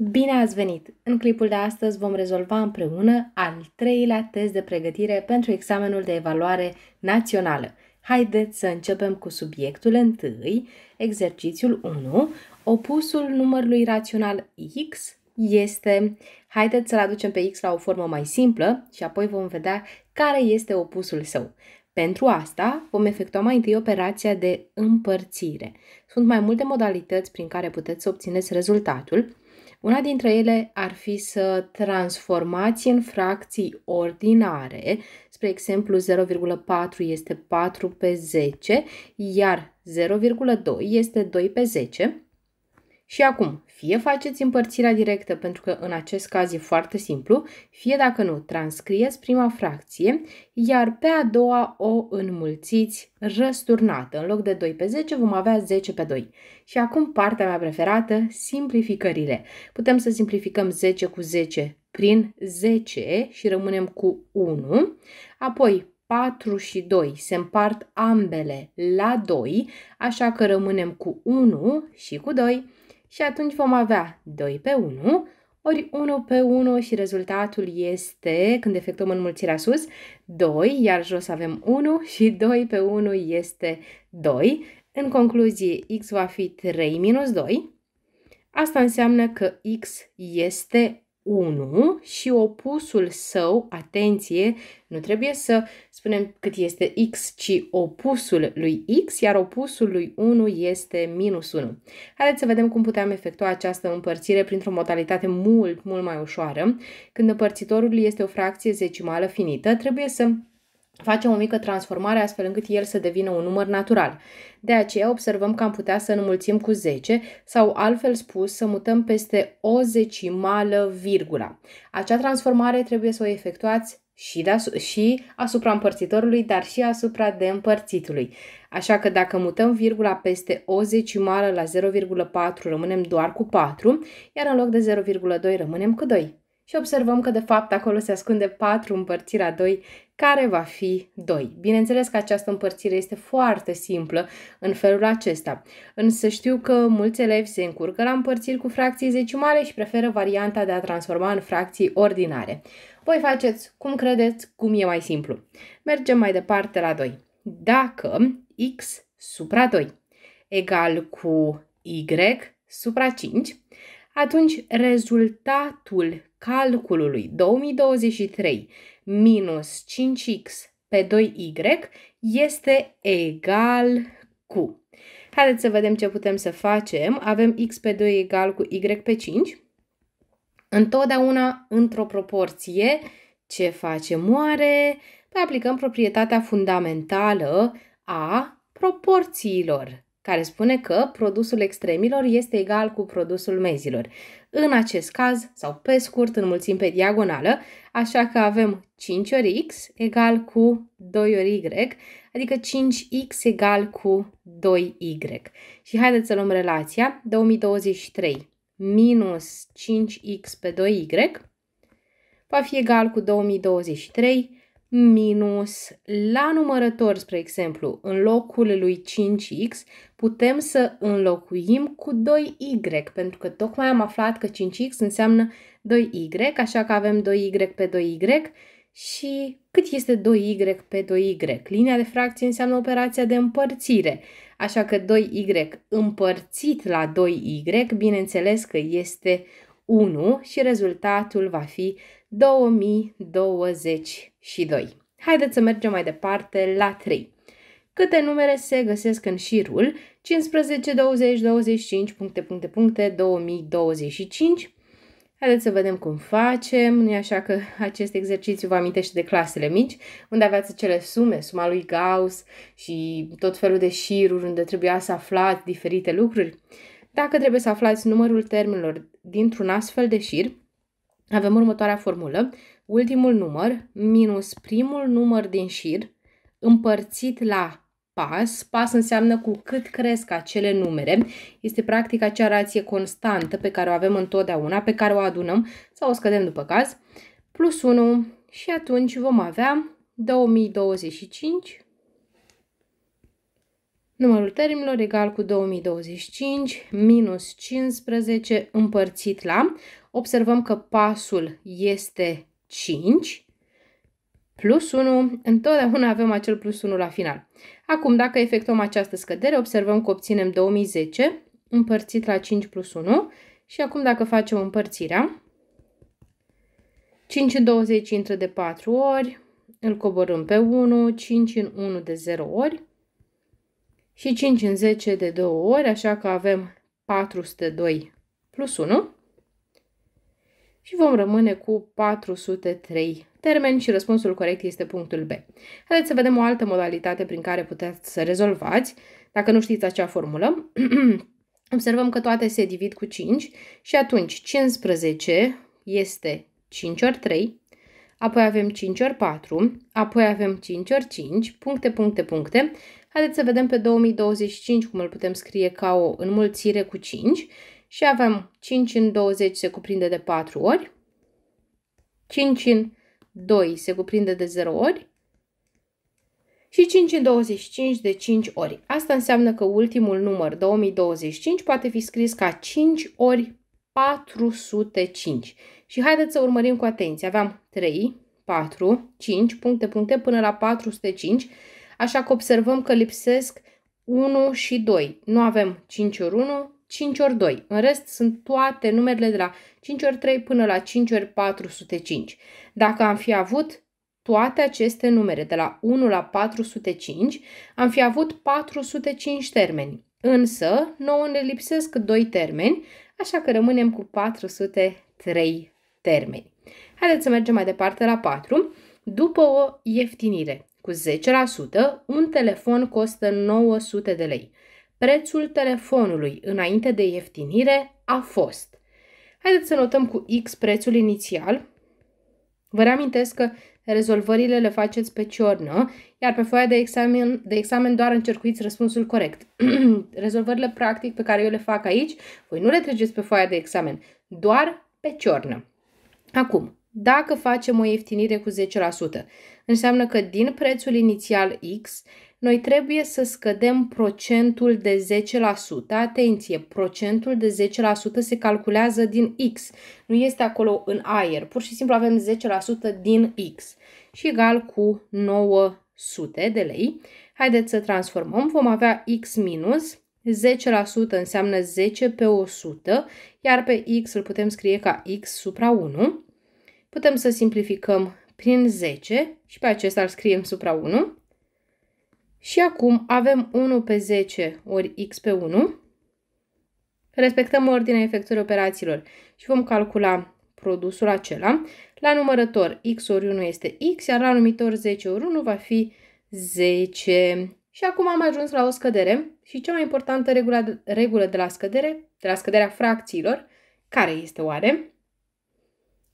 Bine ați venit! În clipul de astăzi vom rezolva împreună al treilea test de pregătire pentru examenul de evaluare națională. Haideți să începem cu subiectul întâi, exercițiul 1. Opusul numărului rațional x este... Haideți să-l aducem pe x la o formă mai simplă și apoi vom vedea care este opusul său. Pentru asta vom efectua mai întâi operația de împărțire. Sunt mai multe modalități prin care puteți să obțineți rezultatul, una dintre ele ar fi să transformați în fracții ordinare, spre exemplu 0,4 este 4 pe 10, iar 0,2 este 2 pe 10, și acum, fie faceți împărțirea directă, pentru că în acest caz e foarte simplu, fie dacă nu, transcrieți prima fracție, iar pe a doua o înmulțiți răsturnată. În loc de 2 pe 10 vom avea 10 pe 2. Și acum partea mea preferată, simplificările. Putem să simplificăm 10 cu 10 prin 10 și rămânem cu 1. Apoi 4 și 2 se împart ambele la 2, așa că rămânem cu 1 și cu 2 și atunci vom avea 2 pe 1 ori 1 pe 1 și rezultatul este, când efectuăm înmulțirea sus, 2, iar jos avem 1 și 2 pe 1 este 2. În concluzie, x va fi 3 minus 2. Asta înseamnă că x este 1 și opusul său, atenție, nu trebuie să spunem cât este x, ci opusul lui x, iar opusul lui 1 este minus 1. Haideți să vedem cum puteam efectua această împărțire printr-o modalitate mult, mult mai ușoară. Când împărțitorul este o fracție zecimală finită, trebuie să Facem o mică transformare astfel încât el să devină un număr natural. De aceea observăm că am putea să înmulțim cu 10 sau altfel spus să mutăm peste o zecimală virgula. Acea transformare trebuie să o efectuați și, și asupra împărțitorului, dar și asupra de împărțitului. Așa că dacă mutăm virgula peste o zecimală la 0,4 rămânem doar cu 4, iar în loc de 0,2 rămânem cu 2 și observăm că de fapt acolo se ascunde 4 împărțiri a 2, care va fi 2. Bineînțeles că această împărțire este foarte simplă în felul acesta, însă știu că mulți elevi se încurcă la împărțiri cu fracții zecimale și preferă varianta de a transforma în fracții ordinare. Voi faceți cum credeți, cum e mai simplu. Mergem mai departe la 2. Dacă x supra 2 egal cu y supra 5, atunci rezultatul calculului 2023 minus 5x pe 2y este egal cu. Haideți să vedem ce putem să facem. Avem x pe 2 egal cu y pe 5. Întotdeauna într-o proporție ce facem moare? Păi aplicăm proprietatea fundamentală a proporțiilor care spune că produsul extremilor este egal cu produsul mezilor. În acest caz, sau pe scurt, înmulțim pe diagonală, așa că avem 5 ori x egal cu 2 ori y, adică 5x egal cu 2y. Și haideți să luăm relația 2023 minus 5x pe 2y va fi egal cu 2023 minus la numărător, spre exemplu, în locul lui 5x, putem să înlocuim cu 2y, pentru că tocmai am aflat că 5x înseamnă 2y, așa că avem 2y pe 2y și cât este 2y pe 2y? Linia de fracție înseamnă operația de împărțire, așa că 2y împărțit la 2y, bineînțeles că este 1 și rezultatul va fi 2020 și 2. Haideți să mergem mai departe la 3. Câte numere se găsesc în șirul 15, 20, 25, puncte, puncte, puncte, 2025? Haideți să vedem cum facem, nu așa că acest exercițiu vă amintește de clasele mici, unde aveați cele sume, suma lui Gauss și tot felul de șiruri unde trebuia să aflați diferite lucruri. Dacă trebuie să aflați numărul termenilor dintr-un astfel de șir, avem următoarea formulă ultimul număr minus primul număr din șir împărțit la pas. Pas înseamnă cu cât cresc acele numere. Este practic acea rație constantă pe care o avem întotdeauna, pe care o adunăm sau o scădem după caz, plus 1 și atunci vom avea 2025 Numărul termenilor egal cu 2025 minus 15 împărțit la. Observăm că pasul este 5 plus 1, întotdeauna avem acel plus 1 la final. Acum, dacă efectuăm această scădere, observăm că obținem 2010 împărțit la 5 plus 1 și acum dacă facem împărțirea, 5 în 20 intră de 4 ori, îl coborâm pe 1, 5 în 1 de 0 ori și 5 în 10 de 2 ori, așa că avem 402 plus 1 și vom rămâne cu 403 termen și răspunsul corect este punctul B. Haideți să vedem o altă modalitate prin care puteți să rezolvați. Dacă nu știți acea formulă, observăm că toate se divid cu 5 și atunci 15 este 5 ori 3, apoi avem 5 ori 4, apoi avem 5 ori 5, puncte, puncte, puncte. Haideți să vedem pe 2025 cum îl putem scrie ca o înmulțire cu 5 și avem 5 în 20 se cuprinde de 4 ori, 5 în 2 se cuprinde de 0 ori și 5 în 25 de 5 ori. Asta înseamnă că ultimul număr 2025 poate fi scris ca 5 ori 405. Și haideți să urmărim cu atenție. Aveam 3, 4, 5 puncte, puncte până la 405, așa că observăm că lipsesc 1 și 2. Nu avem 5 ori 1, 5 ori 2. În rest sunt toate numerele de la 5 ori 3 până la 5 ori 405. Dacă am fi avut toate aceste numere de la 1 la 405, am fi avut 405 termeni. Însă, nouă ne lipsesc 2 termeni, așa că rămânem cu 403 termeni. Haideți să mergem mai departe la 4. După o ieftinire cu 10%, un telefon costă 900 de lei. Prețul telefonului înainte de ieftinire a fost. Haideți să notăm cu X prețul inițial. Vă reamintesc că rezolvările le faceți pe ciornă, iar pe foaia de examen, de examen doar încercuiți răspunsul corect. rezolvările practic pe care eu le fac aici, voi nu le trageți pe foaia de examen, doar pe ciornă. Acum, dacă facem o ieftinire cu 10%, înseamnă că din prețul inițial X noi trebuie să scădem procentul de 10%. Atenție, procentul de 10% se calculează din X. Nu este acolo în aer. Pur și simplu avem 10% din X și egal cu 900 de lei. Haideți să transformăm. Vom avea X minus 10% înseamnă 10 pe 100, iar pe x îl putem scrie ca x supra 1. Putem să simplificăm prin 10 și pe acesta îl scriem supra 1. Și acum avem 1 pe 10 ori x pe 1. Respectăm ordinea efectuării operațiilor și vom calcula produsul acela. La numărător x ori 1 este x, iar la numitor 10 ori 1 va fi 10. Și acum am ajuns la o scădere și cea mai importantă regulă, regulă de la scădere, de la scăderea fracțiilor, care este oare?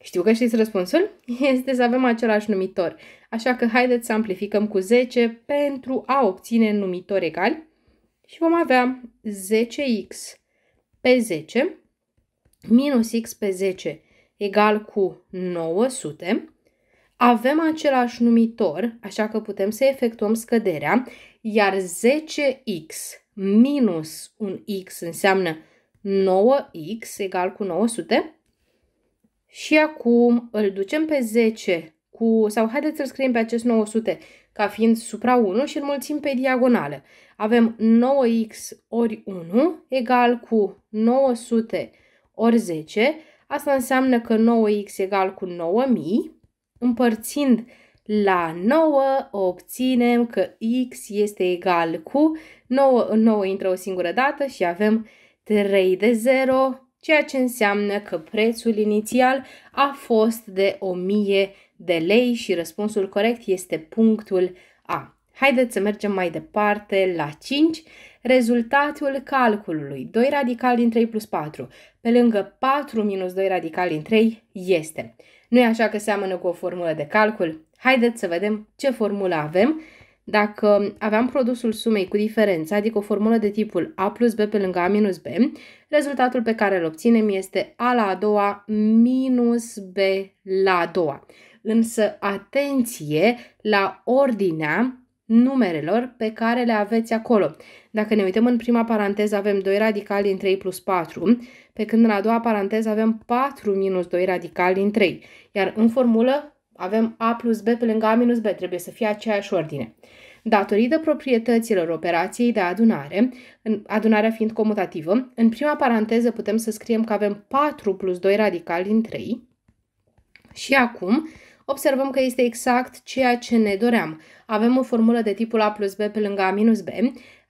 Știu că știți răspunsul? Este să avem același numitor. Așa că haideți să amplificăm cu 10 pentru a obține numitor egal și vom avea 10x pe 10 minus x pe 10 egal cu 900. Avem același numitor, așa că putem să efectuăm scăderea, iar 10x minus un x înseamnă 9x egal cu 900 și acum îl ducem pe 10 cu, sau haideți să-l scriem pe acest 900 ca fiind supra 1 și îl mulțim pe diagonală. Avem 9x ori 1 egal cu 900 ori 10. Asta înseamnă că 9x egal cu 9000. Împărțind la 9 obținem că x este egal cu 9 în 9 intră o singură dată și avem 3 de 0 ceea ce înseamnă că prețul inițial a fost de 1000 de lei și răspunsul corect este punctul A. Haideți să mergem mai departe la 5. Rezultatul calculului 2 radical din 3 plus 4 pe lângă 4 minus 2 radical din 3 este. Nu e așa că seamănă cu o formulă de calcul? Haideți să vedem ce formulă avem. Dacă aveam produsul sumei cu diferență, adică o formulă de tipul A plus B pe lângă A minus B, rezultatul pe care îl obținem este A la a doua minus B la a doua. Însă atenție la ordinea numerelor pe care le aveți acolo. Dacă ne uităm în prima paranteză avem 2 radicali din 3 plus 4, pe când în a doua paranteză avem 4 minus 2 radicali din 3, iar în formulă avem A plus B pe lângă A minus B, trebuie să fie aceeași ordine. Datorită proprietăților operației de adunare, adunarea fiind comutativă, în prima paranteză putem să scriem că avem 4 plus 2 radical din 3. Și acum observăm că este exact ceea ce ne doream. Avem o formulă de tipul A plus B pe lângă A minus B,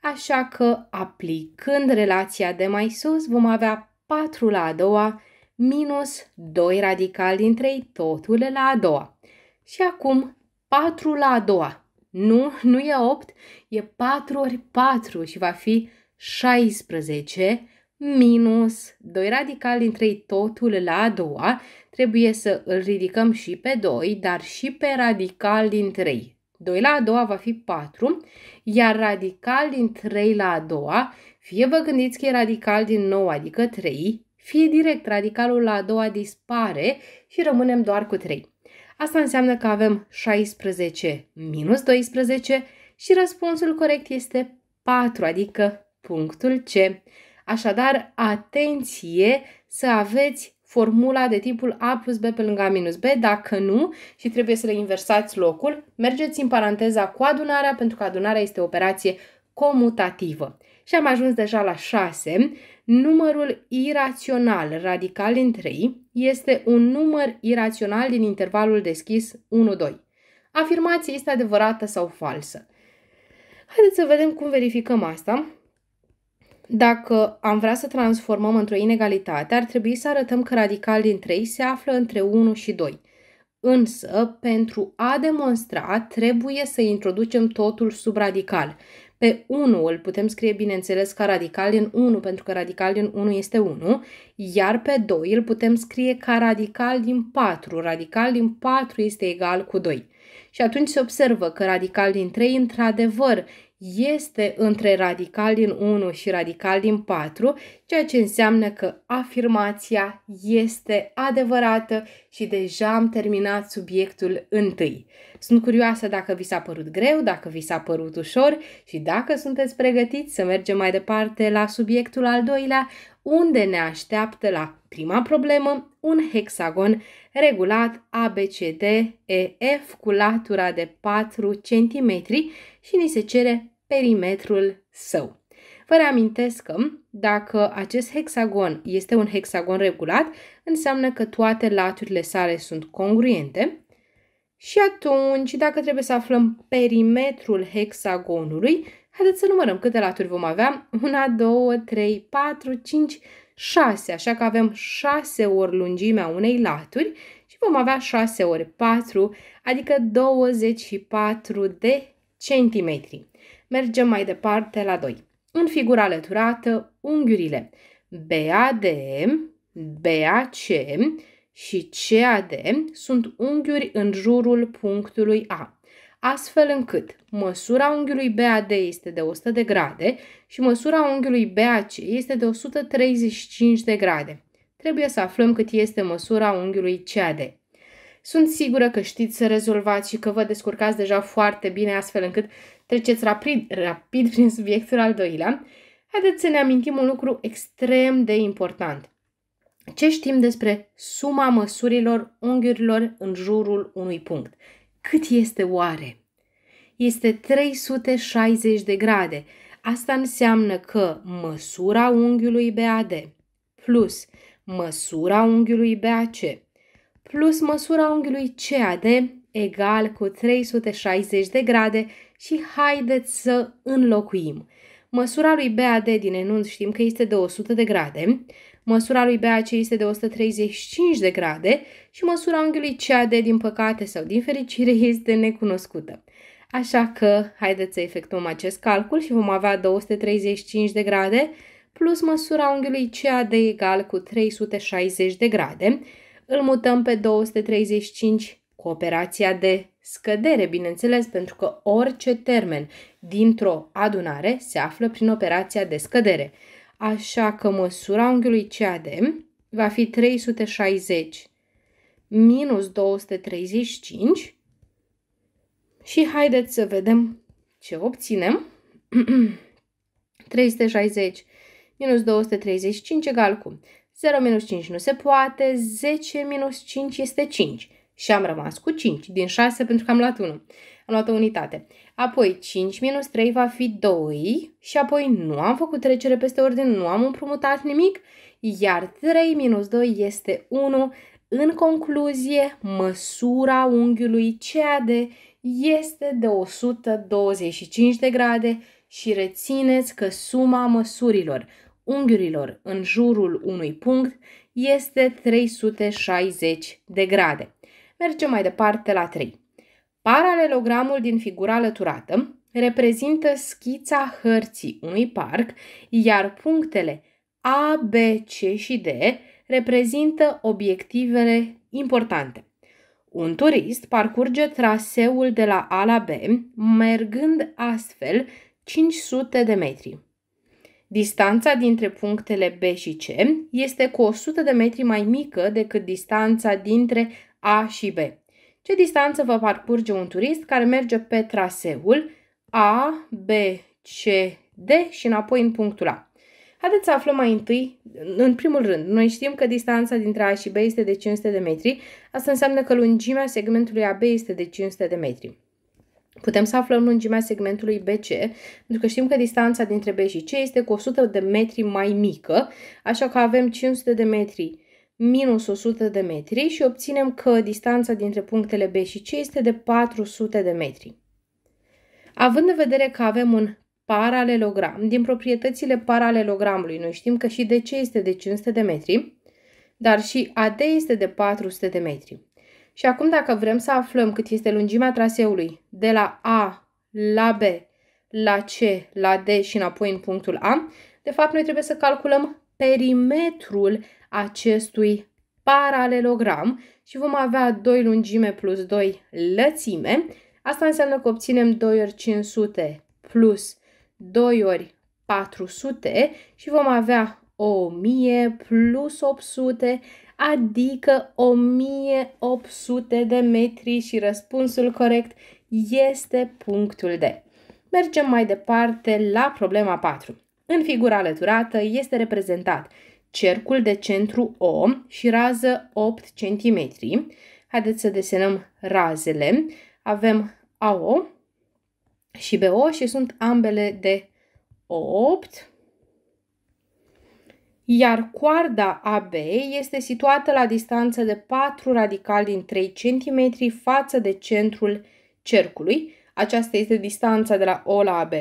așa că aplicând relația de mai sus vom avea 4 la a doua minus 2 radical din 3, totul la a doua. Și acum 4 la a doua. Nu, nu e 8, e 4 ori 4 și va fi 16 minus 2 radical din 3 totul la a doua. Trebuie să îl ridicăm și pe 2, dar și pe radical din 3. 2 la a doua va fi 4, iar radical din 3 la a doua, fie vă gândiți că e radical din 9, adică 3, fie direct radicalul la a doua dispare și rămânem doar cu 3. Asta înseamnă că avem 16 minus 12 și răspunsul corect este 4, adică punctul C. Așadar, atenție să aveți formula de tipul A plus B pe lângă A minus B. Dacă nu și trebuie să le inversați locul, mergeți în paranteza cu adunarea pentru că adunarea este o operație comutativă și am ajuns deja la 6, numărul irațional radical din 3 este un număr irațional din intervalul deschis 1-2. Afirmația este adevărată sau falsă. Haideți să vedem cum verificăm asta. Dacă am vrea să transformăm într-o inegalitate, ar trebui să arătăm că radical din 3 se află între 1 și 2. Însă, pentru a demonstra, trebuie să introducem totul sub radical. Pe 1 îl putem scrie, bineînțeles, ca radical din 1, pentru că radical din 1 este 1, iar pe 2 îl putem scrie ca radical din 4. Radical din 4 este egal cu 2. Și atunci se observă că radical din 3, într-adevăr, este între radical din 1 și radical din 4, ceea ce înseamnă că afirmația este adevărată și deja am terminat subiectul întâi. Sunt curioasă dacă vi s-a părut greu, dacă vi s-a părut ușor și dacă sunteți pregătiți să mergem mai departe la subiectul al doilea, unde ne așteaptă la prima problemă un hexagon regulat ABCDEF cu latura de 4 cm și ni se cere perimetrul său. Vă reamintesc că dacă acest hexagon este un hexagon regulat, înseamnă că toate laturile sale sunt congruente. Și atunci, dacă trebuie să aflăm perimetrul hexagonului, haideți să numărăm câte laturi vom avea. 1, 2, 3, 4, 5, 6. Așa că avem 6 ori lungimea unei laturi și vom avea 6 ori 4, adică 24 de centimetri. Mergem mai departe la 2. În figura alăturată, unghiurile BAD, BAC și CAD sunt unghiuri în jurul punctului A, astfel încât măsura unghiului BAD este de 100 de grade și măsura unghiului BAC este de 135 de grade. Trebuie să aflăm cât este măsura unghiului CAD. Sunt sigură că știți să rezolvați și că vă descurcați deja foarte bine astfel încât Treceți rapid, rapid prin subiectul al doilea. Haideți să ne amintim un lucru extrem de important. Ce știm despre suma măsurilor unghiurilor în jurul unui punct? Cât este oare? Este 360 de grade. Asta înseamnă că măsura unghiului BAD plus măsura unghiului BAC plus măsura unghiului CAD egal cu 360 de grade și haideți să înlocuim. Măsura lui BAD din enunț știm că este de 100 de grade, măsura lui BAC este de 135 de grade și măsura unghiului CAD din păcate sau din fericire este necunoscută. Așa că haideți să efectuăm acest calcul și vom avea 235 de grade plus măsura unghiului CAD egal cu 360 de grade. Îl mutăm pe 235 cu operația de Scădere, bineînțeles, pentru că orice termen dintr-o adunare se află prin operația de scădere. Așa că măsura unghiului CAD va fi 360 minus 235 și haideți să vedem ce obținem. 360 minus 235 egal cu 0 minus 5 nu se poate, 10 minus 5 este 5 și am rămas cu 5 din 6 pentru că am luat 1. Am luat o unitate. Apoi 5 minus 3 va fi 2 și apoi nu am făcut trecere peste ordine, nu am împrumutat nimic, iar 3 minus 2 este 1. În concluzie, măsura unghiului CAD este de 125 de grade și rețineți că suma măsurilor unghiurilor în jurul unui punct este 360 de grade. Mergem mai departe la 3. Paralelogramul din figura alăturată reprezintă schița hărții unui parc, iar punctele A, B, C și D reprezintă obiectivele importante. Un turist parcurge traseul de la A la B, mergând astfel 500 de metri. Distanța dintre punctele B și C este cu 100 de metri mai mică decât distanța dintre a și B. Ce distanță va parcurge un turist care merge pe traseul A, B, C, D și înapoi în punctul A? Haideți să aflăm mai întâi, în primul rând, noi știm că distanța dintre A și B este de 500 de metri, asta înseamnă că lungimea segmentului AB este de 500 de metri. Putem să aflăm lungimea segmentului BC, pentru că știm că distanța dintre B și C este cu 100 de metri mai mică, așa că avem 500 de metri minus 100 de metri și obținem că distanța dintre punctele B și C este de 400 de metri. Având în vedere că avem un paralelogram, din proprietățile paralelogramului, noi știm că și DC este de 500 de metri, dar și AD este de 400 de metri. Și acum dacă vrem să aflăm cât este lungimea traseului de la A la B, la C, la D și înapoi în punctul A, de fapt noi trebuie să calculăm perimetrul acestui paralelogram și vom avea 2 lungime plus 2 lățime. Asta înseamnă că obținem 2 ori 500 plus 2 ori 400 și vom avea 1000 plus 800, adică 1800 de metri și răspunsul corect este punctul D. Mergem mai departe la problema 4. În figura alăturată este reprezentat cercul de centru O și rază 8 cm. Haideți să desenăm razele. Avem AO și BO și sunt ambele de 8 iar coarda AB este situată la distanță de 4 radical din 3 cm față de centrul cercului. Aceasta este distanța de la O la AB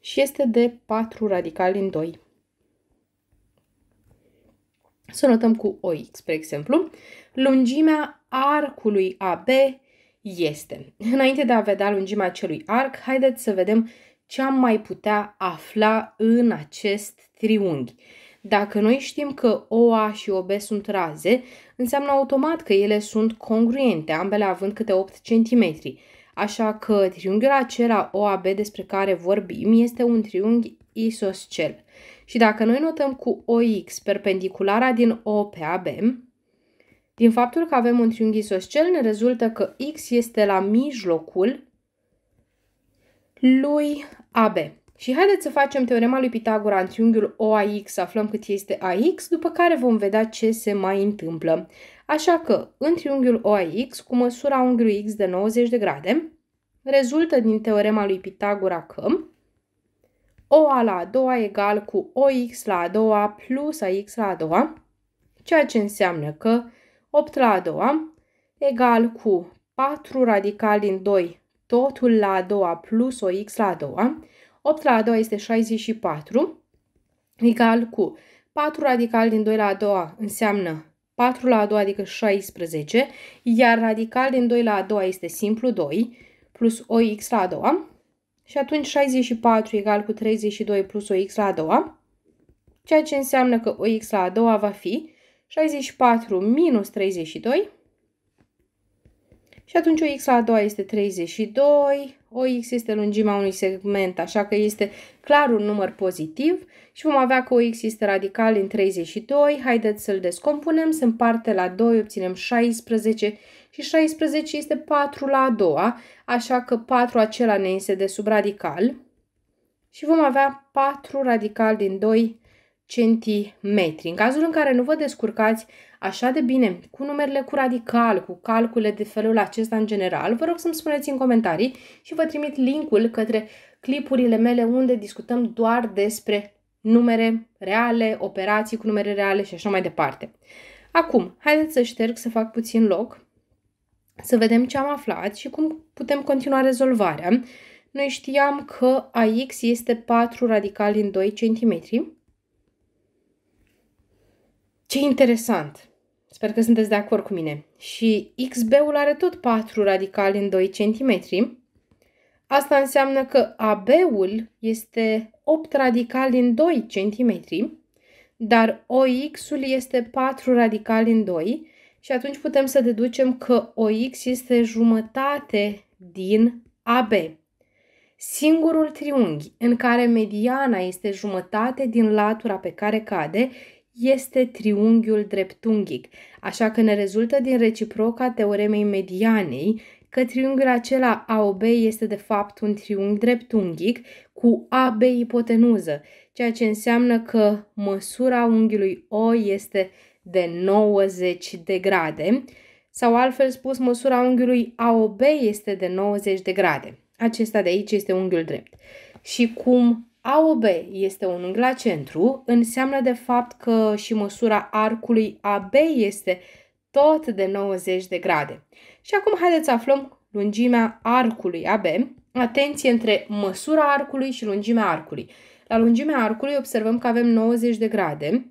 și este de 4 radical din 2 să notăm cu OX, spre exemplu, lungimea arcului AB este. Înainte de a vedea lungimea acelui arc, haideți să vedem ce am mai putea afla în acest triunghi. Dacă noi știm că OA și OB sunt raze, înseamnă automat că ele sunt congruente, ambele având câte 8 cm. Așa că triunghiul acela OAB despre care vorbim este un triunghi isoscel. Și dacă noi notăm cu OX perpendiculara din O pe AB, din faptul că avem un triunghi isoscel ne rezultă că X este la mijlocul lui AB. Și haideți să facem teorema lui Pitagora în triunghiul OAX, să aflăm cât este AX, după care vom vedea ce se mai întâmplă. Așa că, în triunghiul OAX, cu măsura unghiului X de 90 de grade, rezultă din teorema lui Pitagora că o a la a doua egal cu o x la a doua plus a x la a doua, ceea ce înseamnă că 8 la a doua egal cu 4 radical din 2, totul la a doua plus o x la a doua, 8 la a doua este 64, egal cu 4 radical din 2 la a doua înseamnă 4 la a doua, adică 16, iar radical din 2 la a doua este simplu 2, plus o x la a doua, și atunci 64 egal cu 32 plus x la a doua, ceea ce înseamnă că x la a doua va fi 64 minus 32 și atunci x la a doua este 32, o x este lungimea unui segment, așa că este clar un număr pozitiv și vom avea că o x este radical în 32. Haideți să-l descompunem, se împarte la 2, obținem 16 și 16 este 4 la a doua, așa că 4 acela ne este de sub radical și vom avea 4 radical din 2 centimetri. În cazul în care nu vă descurcați așa de bine cu numerele cu radical, cu calcule de felul acesta în general, vă rog să-mi spuneți în comentarii și vă trimit linkul către clipurile mele unde discutăm doar despre numere reale, operații cu numere reale și așa mai departe. Acum, haideți să șterg să fac puțin loc să vedem ce am aflat și cum putem continua rezolvarea. Noi știam că AX este 4 radical din 2 cm. Ce interesant! Sper că sunteți de acord cu mine. Și XB-ul are tot 4 radical din 2 cm. Asta înseamnă că AB-ul este 8 radical din 2 cm, dar OX-ul este 4 radical din 2 și atunci putem să deducem că OX este jumătate din AB. Singurul triunghi în care mediana este jumătate din latura pe care cade este triunghiul dreptunghic, așa că ne rezultă din reciproca teoremei medianei că triunghiul acela AOB este de fapt un triunghi dreptunghic cu AB ipotenuză, ceea ce înseamnă că măsura unghiului O este de 90 de grade sau altfel spus măsura unghiului AOB este de 90 de grade. Acesta de aici este unghiul drept. Și cum AOB este un unghi la centru, înseamnă de fapt că și măsura arcului AB este tot de 90 de grade. Și acum haideți să aflăm lungimea arcului AB. Atenție între măsura arcului și lungimea arcului. La lungimea arcului observăm că avem 90 de grade,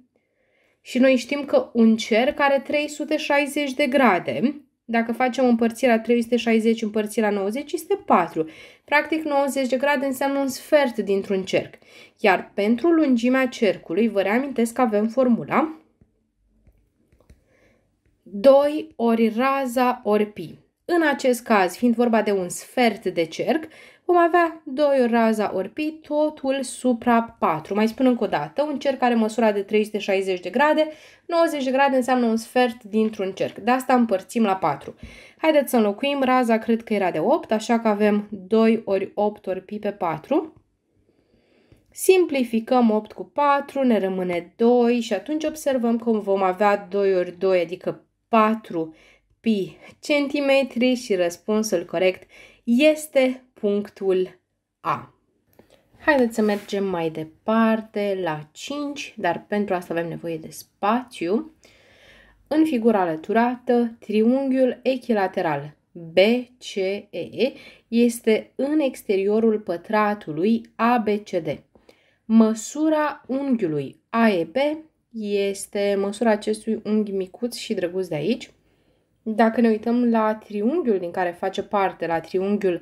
și noi știm că un cerc are 360 de grade. Dacă facem împărțirea 360 împărțirea 90, este 4. Practic 90 de grade înseamnă un sfert dintr-un cerc. Iar pentru lungimea cercului, vă reamintesc că avem formula 2 ori raza ori pi. În acest caz, fiind vorba de un sfert de cerc, vom avea 2 raza ori pi, totul supra 4. Mai spun încă o dată, un cerc are măsura de 360 de grade, 90 de grade înseamnă un sfert dintr-un cerc. De asta împărțim la 4. Haideți să înlocuim, raza cred că era de 8, așa că avem 2 ori 8 ori pi pe 4. Simplificăm 8 cu 4, ne rămâne 2 și atunci observăm că vom avea 2 ori 2, adică 4 pi centimetri și răspunsul corect este punctul A. Haideți să mergem mai departe la 5, dar pentru asta avem nevoie de spațiu. În figura alăturată, triunghiul echilateral BCE este în exteriorul pătratului ABCD. Măsura unghiului AEB este măsura acestui unghi micuț și drăguț de aici. Dacă ne uităm la triunghiul din care face parte, la triunghiul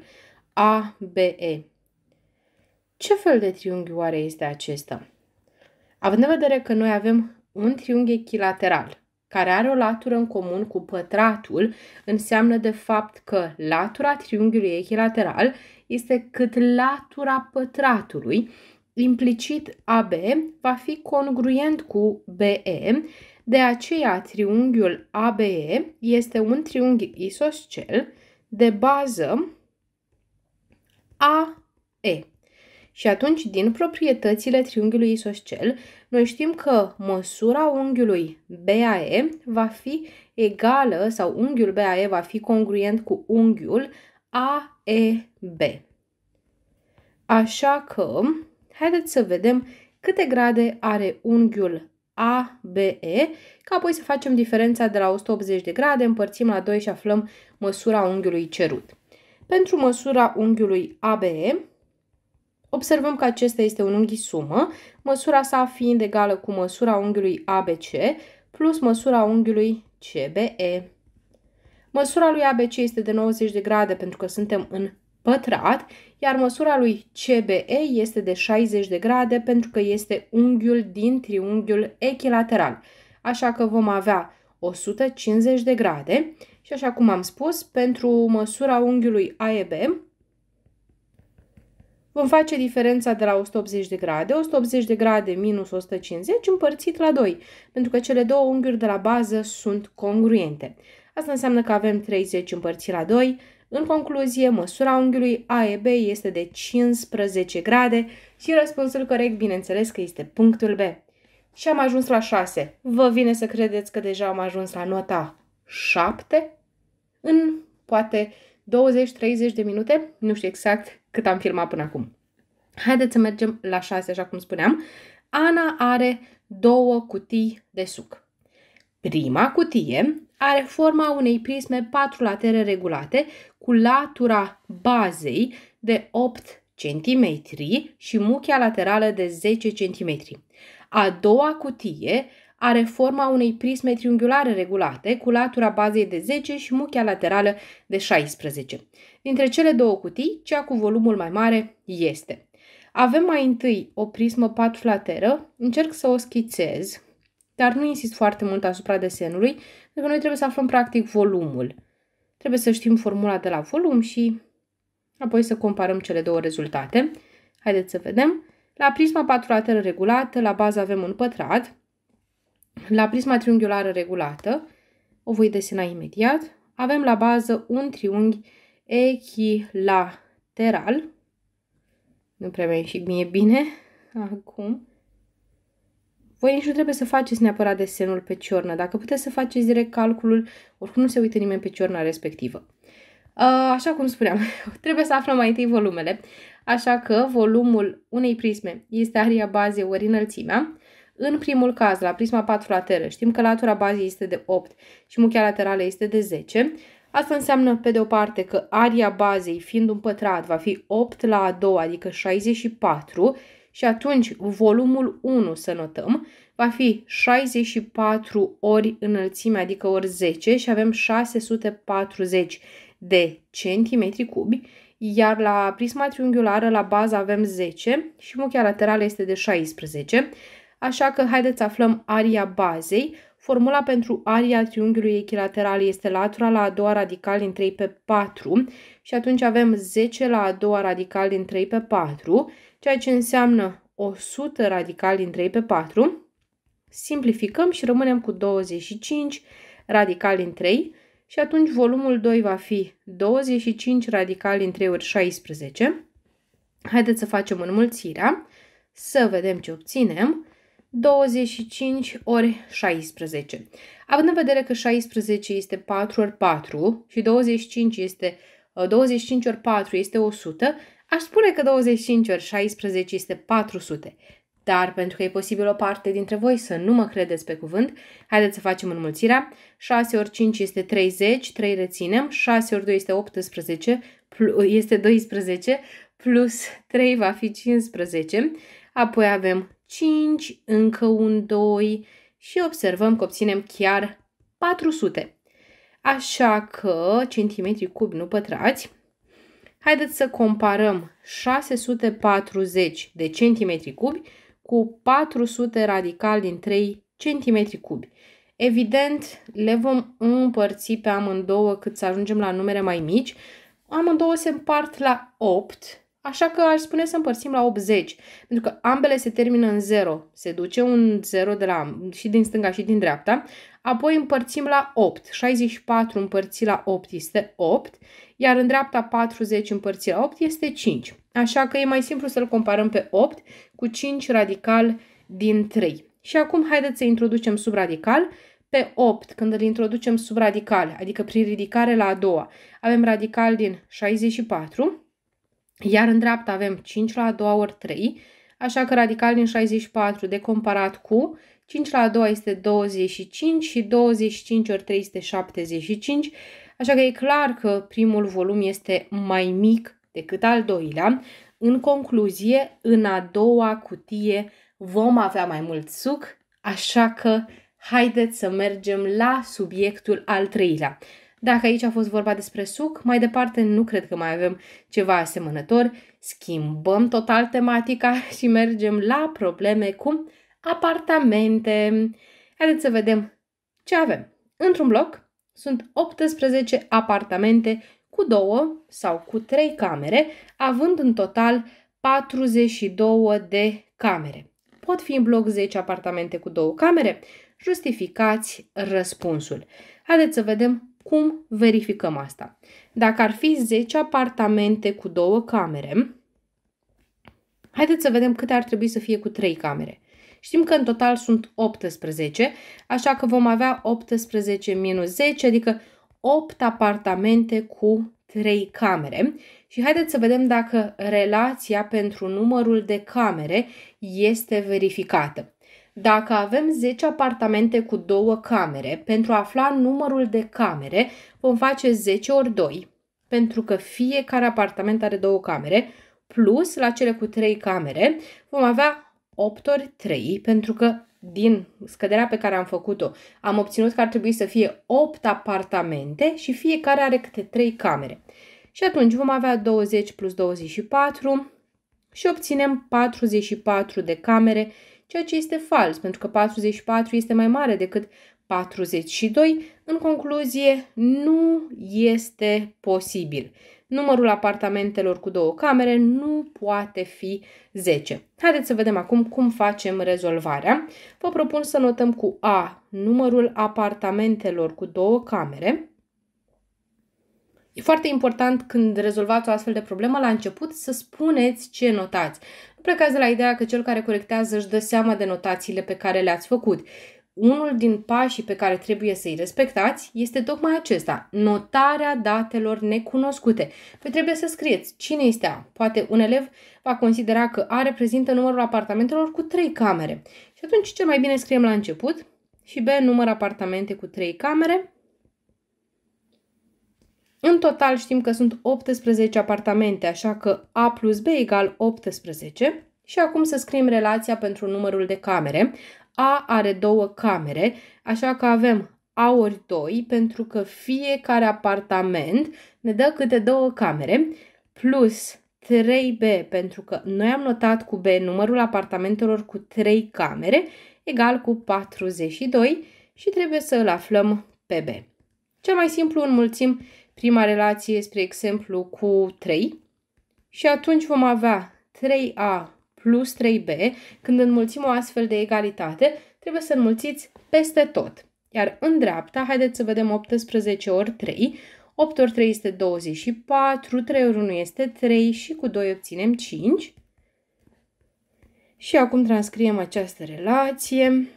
ABE. Ce fel de triunghi oare este acesta? Având în vedere că noi avem un triunghi echilateral, care are o latură în comun cu pătratul, înseamnă de fapt că latura triunghiului echilateral este cât latura pătratului, implicit AB va fi congruent cu BE, de aceea triunghiul ABE este un triunghi isoscel de bază AE. Și atunci, din proprietățile triunghiului isoscel, noi știm că măsura unghiului BAE va fi egală sau unghiul BAE va fi congruent cu unghiul AEB. Așa că, haideți să vedem câte grade are unghiul ABE, ca apoi să facem diferența de la 180 de grade, împărțim la 2 și aflăm măsura unghiului cerut. Pentru măsura unghiului ABE, observăm că acesta este un unghi sumă, măsura sa fiind egală cu măsura unghiului ABC plus măsura unghiului CBE. Măsura lui ABC este de 90 de grade pentru că suntem în pătrat, iar măsura lui CBE este de 60 de grade pentru că este unghiul din triunghiul echilateral. Așa că vom avea 150 de grade, și așa cum am spus, pentru măsura unghiului AEB, vom face diferența de la 180 de grade, 180 de grade minus 150 împărțit la 2, pentru că cele două unghiuri de la bază sunt congruente. Asta înseamnă că avem 30 împărțit la 2. În concluzie, măsura unghiului AEB este de 15 grade și răspunsul corect, bineînțeles, că este punctul B. Și am ajuns la 6. Vă vine să credeți că deja am ajuns la nota 7? în poate 20-30 de minute, nu știu exact cât am filmat până acum. Haideți să mergem la 6, așa cum spuneam. Ana are două cutii de suc. Prima cutie are forma unei prisme patrulatere regulate cu latura bazei de 8 cm și muchia laterală de 10 cm. A doua cutie are forma unei prisme triunghiulare regulate, cu latura bazei de 10 și muchea laterală de 16. Dintre cele două cutii, cea cu volumul mai mare este. Avem mai întâi o prismă patuflateră, încerc să o schițez, dar nu insist foarte mult asupra desenului, pentru că noi trebuie să aflăm practic volumul. Trebuie să știm formula de la volum și apoi să comparăm cele două rezultate. Haideți să vedem. La prisma patulateră regulată, la bază avem un pătrat, la prisma triunghiulară regulată, o voi desena imediat, avem la bază un triunghi echilateral. Nu prea mi-a ieșit mie bine acum. Voi nici nu trebuie să faceți neapărat desenul pe ciornă. Dacă puteți să faceți direct calculul, oricum nu se uită nimeni pe ciorna respectivă. Așa cum spuneam, trebuie să aflăm mai întâi volumele. Așa că volumul unei prisme este aria bazei ori înălțimea. În primul caz, la prisma 4 lateră știm că latura bazei este de 8 și muchea laterală este de 10. Asta înseamnă, pe de o parte, că aria bazei, fiind un pătrat, va fi 8 la a doua, adică 64, și atunci volumul 1, să notăm, va fi 64 ori înălțime, adică ori 10 și avem 640 de centimetri cubi, iar la prisma triunghiulară la bază avem 10 și muchea laterală este de 16 așa că haideți să aflăm aria bazei. Formula pentru aria triunghiului echilateral este latura la a doua radical din 3 pe 4 și atunci avem 10 la a doua radical din 3 pe 4, ceea ce înseamnă 100 radical din 3 pe 4. Simplificăm și rămânem cu 25 radical din 3 și atunci volumul 2 va fi 25 radical din 3 ori 16. Haideți să facem înmulțirea, să vedem ce obținem. 25 ori 16. Având în vedere că 16 este 4 ori 4 și 25 este 25 uh, ori 4 este 100, aș spune că 25 ori 16 este 400. Dar pentru că e posibil o parte dintre voi să nu mă credeți pe cuvânt, haideți să facem înmulțirea. 6 ori 5 este 30, 3 reținem, 6 ori 2 este 18, este 12, plus 3 va fi 15, apoi avem 5, încă un 2 și observăm că obținem chiar 400. Așa că centimetri cubi nu pătrați. Haideți să comparăm 640 de centimetri cubi cu 400 radical din 3 centimetri cubi. Evident, le vom împărți pe amândouă cât să ajungem la numere mai mici. Amândouă se împart la 8, Așa că aș spune să împărțim la 80, pentru că ambele se termină în 0. Se duce un 0 de la, și din stânga și din dreapta. Apoi împărțim la 8. 64 împărțit la 8 este 8, iar în dreapta 40 împărțit la 8 este 5. Așa că e mai simplu să-l comparăm pe 8 cu 5 radical din 3. Și acum haideți să introducem sub radical pe 8, când îl introducem sub radical, adică prin ridicare la a doua, avem radical din 64 iar în dreapta avem 5 la a doua ori 3, așa că radical din 64 de comparat cu 5 la a doua este 25 și 25 ori 3 este 75, așa că e clar că primul volum este mai mic decât al doilea. În concluzie, în a doua cutie vom avea mai mult suc, așa că haideți să mergem la subiectul al treilea. Dacă aici a fost vorba despre suc, mai departe nu cred că mai avem ceva asemănător. Schimbăm total tematica și mergem la probleme cu apartamente. Haideți să vedem ce avem. Într-un bloc sunt 18 apartamente cu două sau cu trei camere, având în total 42 de camere. Pot fi în bloc 10 apartamente cu două camere? Justificați răspunsul. Haideți să vedem cum verificăm asta? Dacă ar fi 10 apartamente cu două camere, haideți să vedem câte ar trebui să fie cu 3 camere. Știm că în total sunt 18, așa că vom avea 18 minus 10, adică 8 apartamente cu 3 camere. Și haideți să vedem dacă relația pentru numărul de camere este verificată. Dacă avem 10 apartamente cu două camere, pentru a afla numărul de camere, vom face 10 ori 2, pentru că fiecare apartament are două camere, plus la cele cu 3 camere, vom avea 8 ori 3, pentru că din scăderea pe care am făcut-o, am obținut că ar trebui să fie 8 apartamente și fiecare are câte 3 camere. Și atunci vom avea 20 plus 24 și obținem 44 de camere ceea ce este fals, pentru că 44 este mai mare decât 42. În concluzie, nu este posibil. Numărul apartamentelor cu două camere nu poate fi 10. Haideți să vedem acum cum facem rezolvarea. Vă propun să notăm cu A numărul apartamentelor cu două camere, E foarte important când rezolvați o astfel de problemă la început să spuneți ce notați. Nu plecați de la ideea că cel care corectează își dă seama de notațiile pe care le-ați făcut. Unul din pașii pe care trebuie să-i respectați este tocmai acesta, notarea datelor necunoscute. Păi trebuie să scrieți cine este A. Poate un elev va considera că A reprezintă numărul apartamentelor cu trei camere. Și atunci cel mai bine scriem la început și B număr apartamente cu trei camere în total știm că sunt 18 apartamente, așa că A plus B egal 18. Și acum să scriem relația pentru numărul de camere. A are două camere, așa că avem A ori 2, pentru că fiecare apartament ne dă câte două camere, plus 3B, pentru că noi am notat cu B numărul apartamentelor cu 3 camere, egal cu 42 și trebuie să îl aflăm pe B. Cel mai simplu înmulțim prima relație, spre exemplu, cu 3 și atunci vom avea 3A plus 3B, când înmulțim o astfel de egalitate, trebuie să înmulțiți peste tot. Iar în dreapta, haideți să vedem 18 ori 3, 8 ori 3 este 24, 3 ori 1 este 3 și cu 2 obținem 5. Și acum transcriem această relație.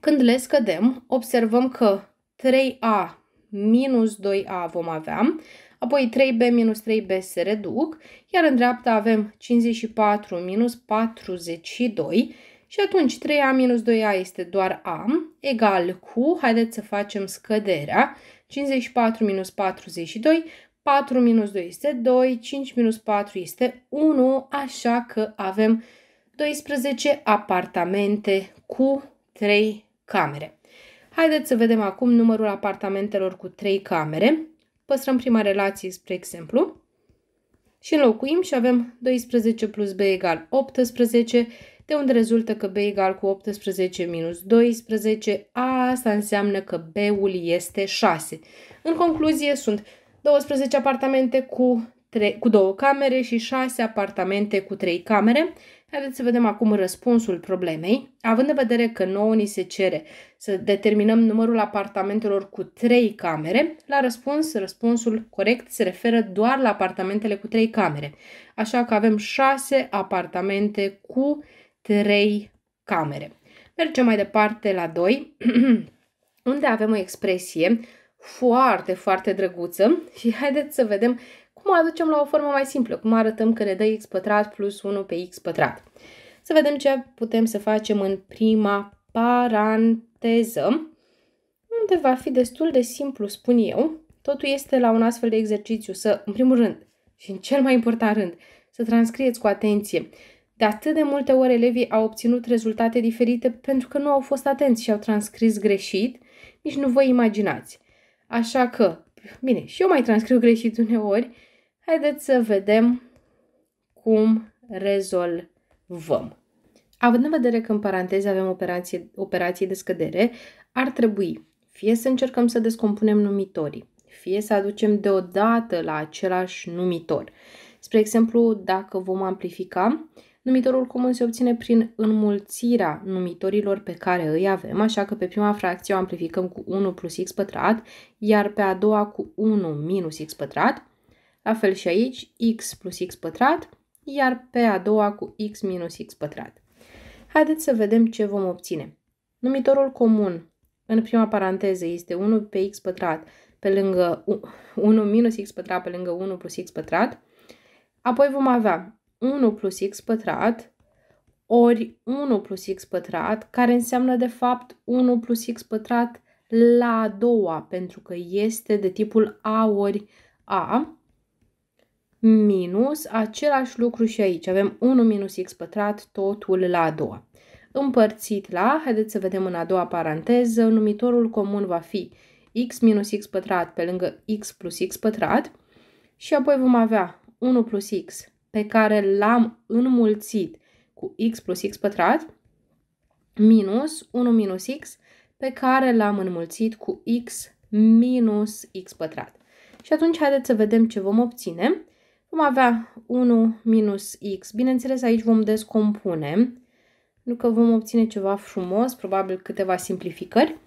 Când le scădem, observăm că 3A minus 2a vom avea, apoi 3b minus 3b se reduc, iar în dreapta avem 54 minus 42 și atunci 3a minus 2a este doar a, egal cu, haideți să facem scăderea, 54 minus 42, 4 minus 2 este 2, 5 minus 4 este 1, așa că avem 12 apartamente cu 3 camere. Haideți să vedem acum numărul apartamentelor cu 3 camere. Păstrăm prima relație, spre exemplu, și înlocuim și avem 12 plus b egal 18, de unde rezultă că b egal cu 18 minus 12, asta înseamnă că b-ul este 6. În concluzie, sunt 12 apartamente cu, 3, cu 2 camere și 6 apartamente cu 3 camere. Haideți să vedem acum răspunsul problemei. Având în vedere că nouă ni se cere să determinăm numărul apartamentelor cu 3 camere, la răspuns, răspunsul corect se referă doar la apartamentele cu 3 camere. Așa că avem 6 apartamente cu 3 camere. Mergem mai departe la 2, unde avem o expresie foarte, foarte drăguță și haideți să vedem Acum aducem la o formă mai simplă, cum arătăm că le dă x pătrat plus 1 pe x pătrat. Să vedem ce putem să facem în prima paranteză, unde va fi destul de simplu, spun eu. Totul este la un astfel de exercițiu să, în primul rând, și în cel mai important rând, să transcrieți cu atenție. De atât de multe ori elevii au obținut rezultate diferite pentru că nu au fost atenți și au transcris greșit, nici nu vă imaginați. Așa că, bine, și eu mai transcriu greșit uneori, Haideți să vedem cum rezolvăm. Având în vedere că în paranteze avem operație, operații de scădere, ar trebui fie să încercăm să descompunem numitorii, fie să aducem deodată la același numitor. Spre exemplu, dacă vom amplifica, numitorul comun se obține prin înmulțirea numitorilor pe care îi avem, așa că pe prima fracție o amplificăm cu 1 plus x pătrat, iar pe a doua cu 1 minus x pătrat, la fel și aici, x plus x pătrat, iar pe a doua cu x minus x pătrat. Haideți să vedem ce vom obține. Numitorul comun în prima paranteză este 1 pe x pătrat pe lângă 1 minus x pătrat pe lângă 1 plus x pătrat. Apoi vom avea 1 plus x pătrat ori 1 plus x pătrat, care înseamnă de fapt 1 plus x pătrat la a doua, pentru că este de tipul a ori a minus același lucru și aici. Avem 1 minus x pătrat totul la a doua. Împărțit la, haideți să vedem în a doua paranteză, numitorul comun va fi x minus x pătrat pe lângă x plus x pătrat și apoi vom avea 1 plus x pe care l-am înmulțit cu x plus x pătrat minus 1 minus x pe care l-am înmulțit cu x minus x pătrat. Și atunci haideți să vedem ce vom obține. Vom avea 1 minus x. Bineînțeles, aici vom descompune, pentru că vom obține ceva frumos, probabil câteva simplificări.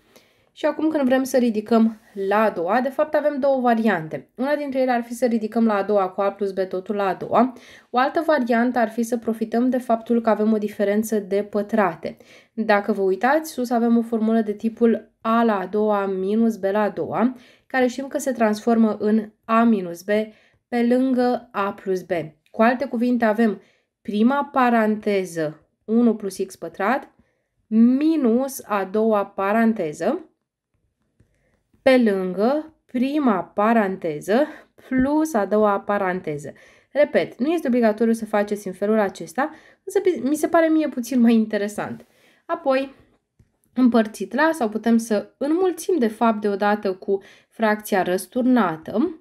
Și acum când vrem să ridicăm la a doua, de fapt avem două variante. Una dintre ele ar fi să ridicăm la a doua cu a plus b totul la a doua. O altă variantă ar fi să profităm de faptul că avem o diferență de pătrate. Dacă vă uitați, sus avem o formulă de tipul a la a doua minus b la a doua, care știm că se transformă în a minus b pe lângă A plus B. Cu alte cuvinte avem prima paranteză 1 plus x pătrat minus a doua paranteză pe lângă prima paranteză plus a doua paranteză. Repet, nu este obligatoriu să faceți în felul acesta, însă mi se pare mie puțin mai interesant. Apoi, împărțit la sau putem să înmulțim de fapt deodată cu fracția răsturnată,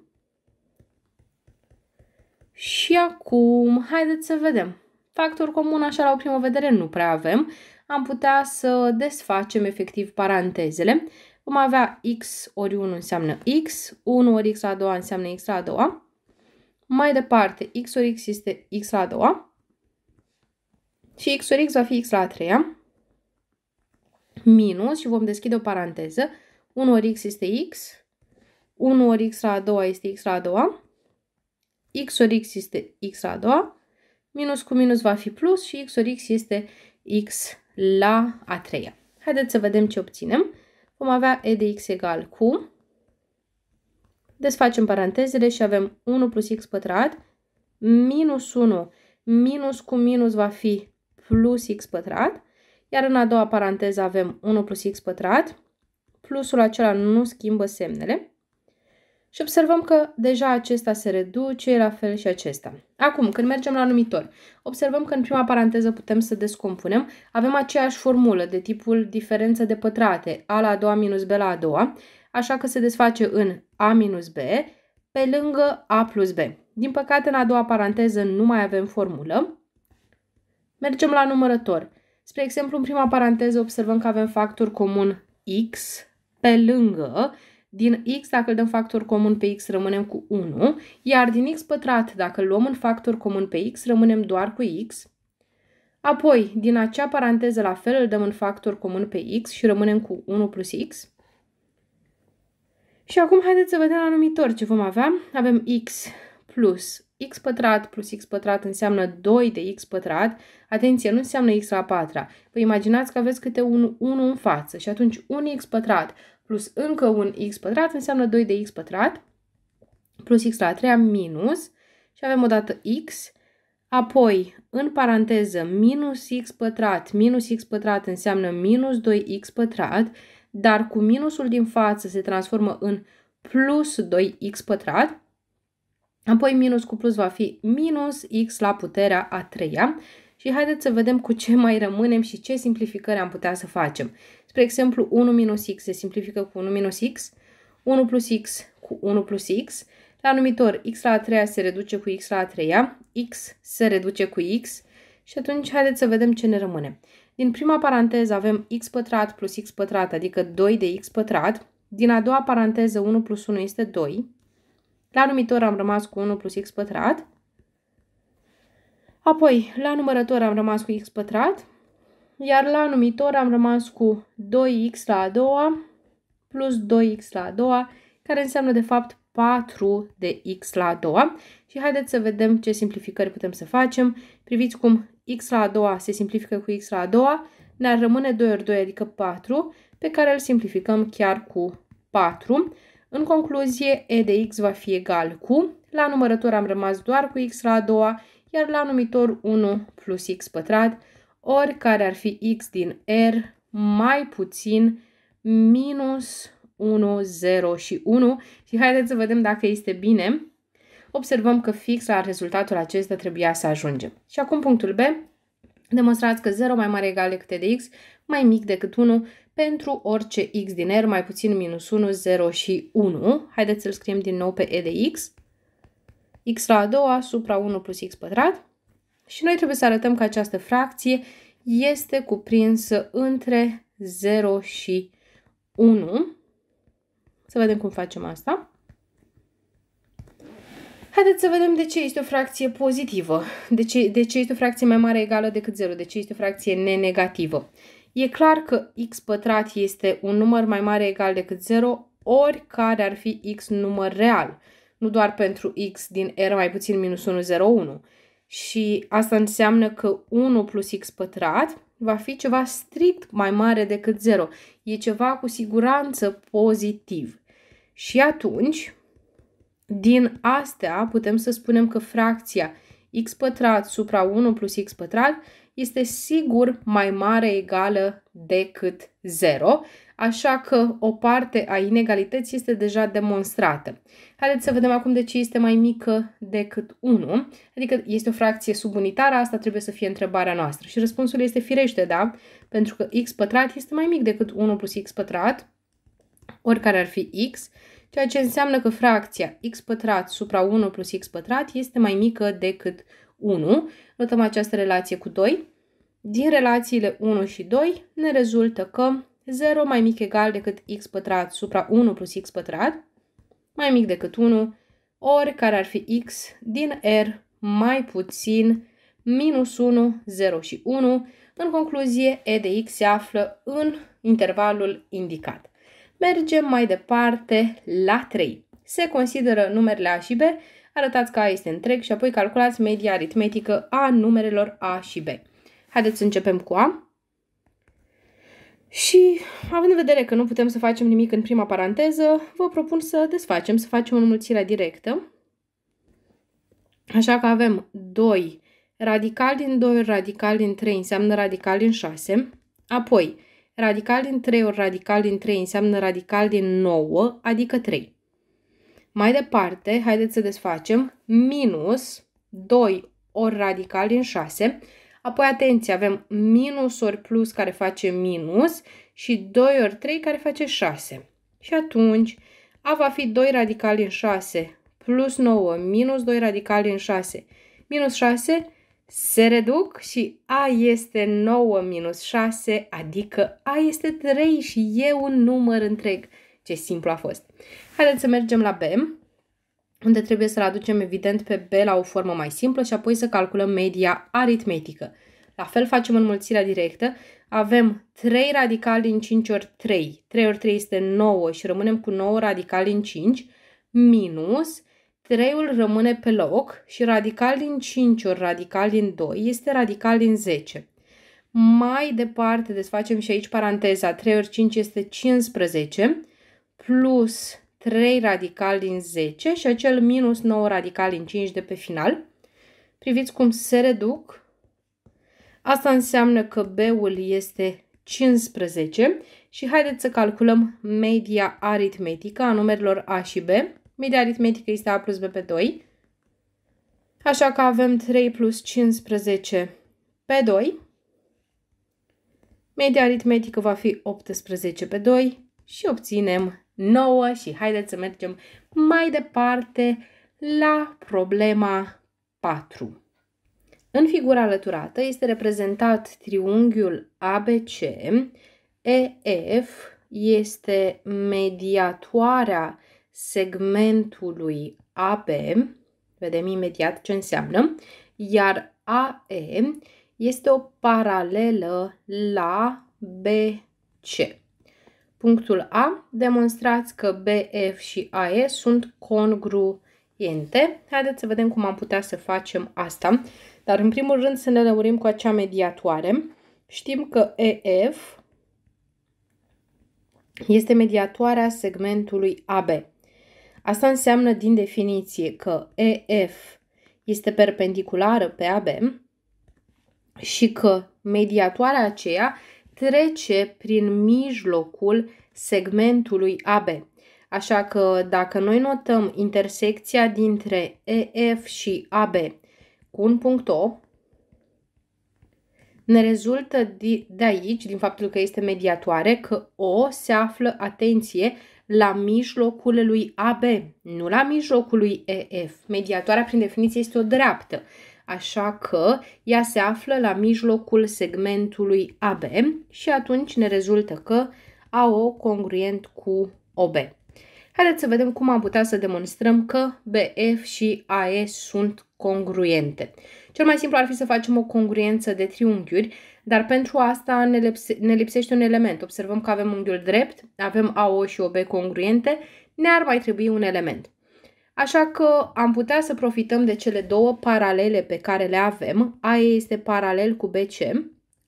și acum, haideți să vedem. Factor comun, așa la o primă vedere, nu prea avem. Am putea să desfacem efectiv parantezele. Vom avea x ori 1 înseamnă x, 1 ori x la a doua înseamnă x la a doua. Mai departe, x ori x este x la a doua. Și x ori x va fi x la a treia. Minus, și vom deschide o paranteză, 1 ori x este x, 1 ori x la a doua este x la a doua x ori x este x la a doua, minus cu minus va fi plus și x ori x este x la a treia. Haideți să vedem ce obținem. Vom avea e de x egal cu, desfacem parantezele și avem 1 plus x pătrat, minus 1, minus cu minus va fi plus x pătrat, iar în a doua paranteză avem 1 plus x pătrat, plusul acela nu schimbă semnele, și observăm că deja acesta se reduce, la fel și acesta. Acum, când mergem la numitor, observăm că în prima paranteză putem să descompunem. Avem aceeași formulă de tipul diferență de pătrate, a la a doua minus b la a doua, așa că se desface în a minus b pe lângă a plus b. Din păcate, în a doua paranteză nu mai avem formulă. Mergem la numărător. Spre exemplu, în prima paranteză observăm că avem factor comun x pe lângă din x, dacă îl dăm factor comun pe x, rămânem cu 1, iar din x pătrat, dacă luăm în factor comun pe x, rămânem doar cu x. Apoi, din acea paranteză la fel îl dăm în factor comun pe x și rămânem cu 1 plus x. Și acum haideți să vedem la numitor ce vom avea. Avem x plus x pătrat plus x pătrat înseamnă 2 de x pătrat. Atenție, nu înseamnă x la 4 Vă imaginați că aveți câte un 1 în față și atunci un x pătrat plus încă un x pătrat înseamnă 2 de x pătrat plus x la 3 minus și avem o dată x, apoi în paranteză minus x pătrat, minus x pătrat înseamnă minus 2x pătrat, dar cu minusul din față se transformă în plus 2x pătrat, apoi minus cu plus va fi minus x la puterea a treia și haideți să vedem cu ce mai rămânem și ce simplificări am putea să facem. Spre exemplu, 1 minus x se simplifică cu 1 minus x, 1 plus x cu 1 plus x, la numitor x la a treia se reduce cu x la a treia, x se reduce cu x și atunci haideți să vedem ce ne rămâne. Din prima paranteză avem x pătrat plus x pătrat, adică 2 de x pătrat. Din a doua paranteză 1 plus 1 este 2. La numitor am rămas cu 1 plus x pătrat. Apoi, la numărător am rămas cu x pătrat iar la numitor am rămas cu 2x la a doua plus 2x la a doua, care înseamnă de fapt 4 de x la a doua. Și haideți să vedem ce simplificări putem să facem. Priviți cum x la a doua se simplifică cu x la a doua, ne-ar rămâne 2 ori 2, adică 4, pe care îl simplificăm chiar cu 4. În concluzie, e de x va fi egal cu, la numărător am rămas doar cu x la a doua, iar la numitor 1 plus x pătrat, oricare ar fi x din R mai puțin minus 1, 0 și 1 și haideți să vedem dacă este bine. Observăm că fix la rezultatul acesta trebuia să ajungem. Și acum punctul B. Demonstrați că 0 mai mare egal decât de x mai mic decât 1 pentru orice x din R mai puțin minus 1, 0 și 1. Haideți să-l scriem din nou pe e de x. x la a doua supra 1 plus x pătrat și noi trebuie să arătăm că această fracție este cuprinsă între 0 și 1. Să vedem cum facem asta. Haideți să vedem de ce este o fracție pozitivă, de ce, de ce este o fracție mai mare egală decât 0, de ce este o fracție nenegativă. E clar că x pătrat este un număr mai mare egal decât 0, oricare ar fi x număr real, nu doar pentru x din r mai puțin minus 1, 0, 1 și asta înseamnă că 1 plus x pătrat va fi ceva strict mai mare decât 0. E ceva cu siguranță pozitiv. Și atunci, din astea putem să spunem că fracția x pătrat supra 1 plus x pătrat este sigur mai mare egală decât 0, așa că o parte a inegalității este deja demonstrată. Haideți să vedem acum de ce este mai mică decât 1, adică este o fracție subunitară, asta trebuie să fie întrebarea noastră. Și răspunsul este firește, da? Pentru că x pătrat este mai mic decât 1 plus x pătrat, oricare ar fi x, ceea ce înseamnă că fracția x pătrat supra 1 plus x pătrat este mai mică decât 1. Notăm această relație cu 2. Din relațiile 1 și 2 ne rezultă că 0 mai mic egal decât x pătrat supra 1 plus x pătrat, mai mic decât 1, ori care ar fi x din R mai puțin minus 1, 0 și 1. În concluzie, e de x se află în intervalul indicat. Mergem mai departe la 3. Se consideră numerele A și B, arătați că A este întreg și apoi calculați media aritmetică a numerelor A și B. Haideți să începem cu A. Și, având în vedere că nu putem să facem nimic în prima paranteză, vă propun să desfacem, să facem înmulțirea directă. Așa că avem 2 radical din 2 ori radical din 3 înseamnă radical din 6, apoi radical din 3 ori radical din 3 înseamnă radical din 9, adică 3. Mai departe, haideți să desfacem minus 2 ori radical din 6, Apoi, atenție, avem minus ori plus care face minus și 2 ori 3 care face 6. Și atunci, a va fi 2 radicali în 6 plus 9 minus 2 radicali în 6 minus 6 se reduc și a este 9 minus 6, adică a este 3 și e un număr întreg. Ce simplu a fost. Haideți să mergem la B unde trebuie să-l aducem evident pe B la o formă mai simplă și apoi să calculăm media aritmetică. La fel facem înmulțirea directă. Avem 3 radicali din 5 ori 3. 3 ori 3 este 9 și rămânem cu 9 radicali din 5 minus 3-ul rămâne pe loc și radical din 5 ori radical din 2 este radical din 10. Mai departe desfacem și aici paranteza. 3 ori 5 este 15 plus 3 radical din 10 și acel minus 9 radical din 5 de pe final. Priviți cum se reduc. Asta înseamnă că B-ul este 15 și haideți să calculăm media aritmetică a numerelor A și B. Media aritmetică este A plus B pe 2. Așa că avem 3 plus 15 pe 2. Media aritmetică va fi 18 pe 2 și obținem nouă și haideți să mergem mai departe la problema 4. În figura alăturată este reprezentat triunghiul ABC, EF este mediatoarea segmentului AB, vedem imediat ce înseamnă, iar AE este o paralelă la BC. Punctul A. Demonstrați că B, F și AE sunt congruente. Haideți să vedem cum am putea să facem asta. Dar în primul rând să ne lămurim cu acea mediatoare. Știm că EF este mediatoarea segmentului AB. Asta înseamnă din definiție că EF este perpendiculară pe AB și că mediatoarea aceea trece prin mijlocul segmentului AB. Așa că dacă noi notăm intersecția dintre EF și AB cu un punct O, ne rezultă de aici, din faptul că este mediatoare, că O se află, atenție, la mijlocul lui AB, nu la mijlocul lui EF. Mediatoarea, prin definiție, este o dreaptă așa că ea se află la mijlocul segmentului AB și atunci ne rezultă că AO congruent cu OB. Haideți să vedem cum am putea să demonstrăm că BF și AE sunt congruente. Cel mai simplu ar fi să facem o congruență de triunghiuri, dar pentru asta ne, lipse- ne lipsește un element. Observăm că avem unghiul drept, avem AO și OB congruente, ne-ar mai trebui un element. Așa că am putea să profităm de cele două paralele pe care le avem, AE este paralel cu BC,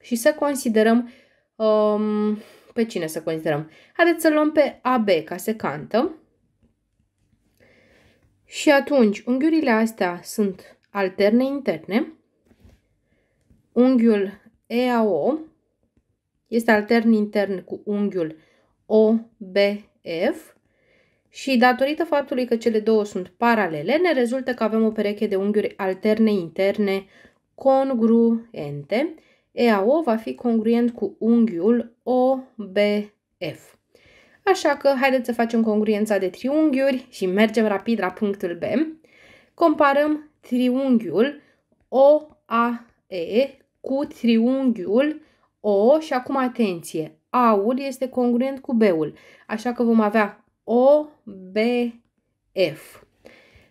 și să considerăm, um, pe cine să considerăm? Haideți să luăm pe AB ca secantă. Și atunci, unghiurile astea sunt alterne interne. Unghiul EAO este altern intern cu unghiul OBF și datorită faptului că cele două sunt paralele, ne rezultă că avem o pereche de unghiuri alterne interne congruente. EAO va fi congruent cu unghiul OBF. Așa că haideți să facem congruența de triunghiuri și mergem rapid la punctul B. Comparăm triunghiul OAE cu triunghiul O și acum atenție, A-ul este congruent cu B-ul, așa că vom avea OBF.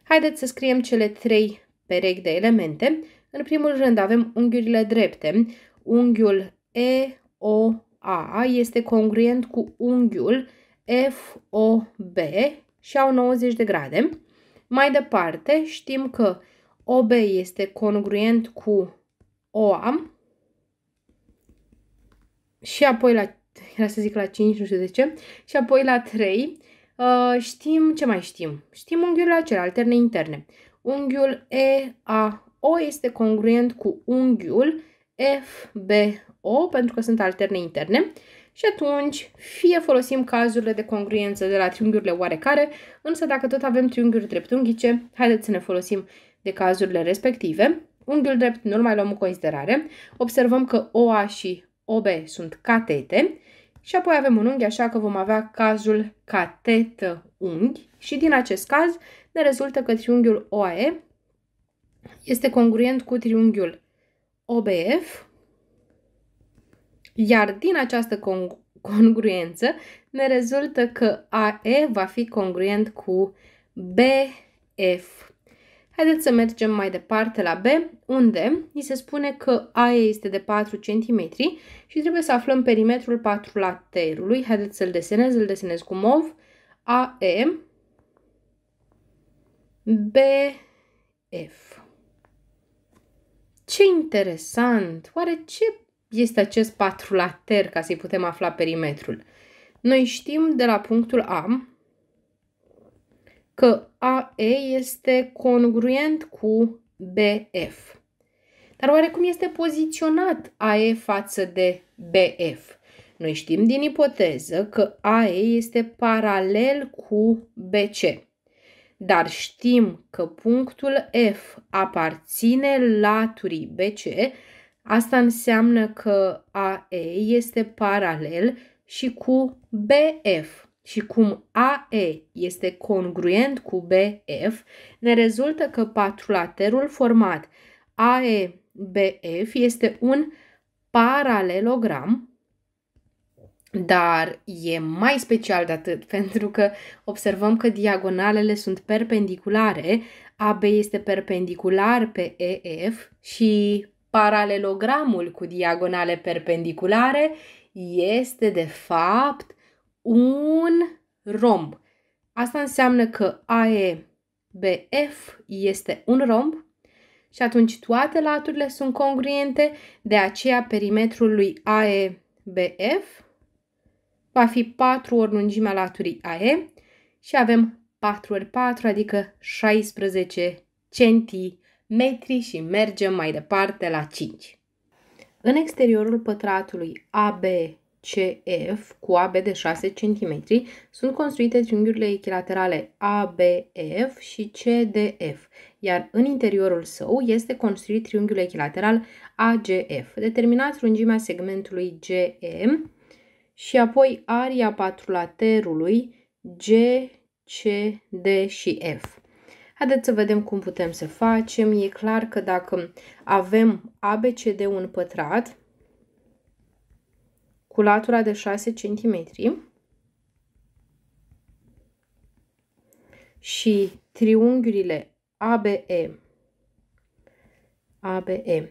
Haideți să scriem cele trei perechi de elemente. În primul rând avem unghiurile drepte. Unghiul EOA este congruent cu unghiul FOB și au 90 de grade. Mai departe știm că OB este congruent cu OA și apoi la, era să zic la 5, nu știu de ce, și apoi la 3 Uh, știm, ce mai știm? Știm unghiurile acelea, alterne interne. Unghiul EAO este congruent cu unghiul FBO pentru că sunt alterne interne și atunci fie folosim cazurile de congruență de la triunghiurile oarecare, însă dacă tot avem triunghiuri dreptunghice, haideți să ne folosim de cazurile respective. Unghiul drept nu-l mai luăm în considerare. Observăm că OA și OB sunt catete, și apoi avem un unghi, așa că vom avea cazul catetă unghi și din acest caz ne rezultă că triunghiul OAE este congruent cu triunghiul OBF, iar din această congruență ne rezultă că AE va fi congruent cu BF. Haideți să mergem mai departe la B, unde ni se spune că AE este de 4 cm și trebuie să aflăm perimetrul patrulaterului. Haideți să-l desenez, îl desenez cu mov. AE, BF. Ce interesant! Oare ce este acest patrulater ca să-i putem afla perimetrul? Noi știm de la punctul A că AE este congruent cu BF. Dar oare cum este poziționat AE față de BF? Noi știm din ipoteză că AE este paralel cu BC, dar știm că punctul F aparține laturii BC, asta înseamnă că AE este paralel și cu BF și cum AE este congruent cu BF, ne rezultă că patrulaterul format AEBF este un paralelogram, dar e mai special de atât, pentru că observăm că diagonalele sunt perpendiculare, AB este perpendicular pe EF și paralelogramul cu diagonale perpendiculare este de fapt un romb. Asta înseamnă că AEBF este un romb și atunci toate laturile sunt congruente, de aceea perimetrul lui AEBF va fi 4 ori lungimea laturii AE și avem 4 ori 4, adică 16 cm și mergem mai departe la 5. În exteriorul pătratului AB CF cu AB de 6 cm sunt construite triunghiurile echilaterale ABF și CDF, iar în interiorul său este construit triunghiul echilateral AGF. Determinați lungimea segmentului GM și apoi aria patrulaterului G, C, D și F. Haideți să vedem cum putem să facem. E clar că dacă avem ABCD un pătrat, cu latura de 6 cm și triunghiurile ABE, ABE,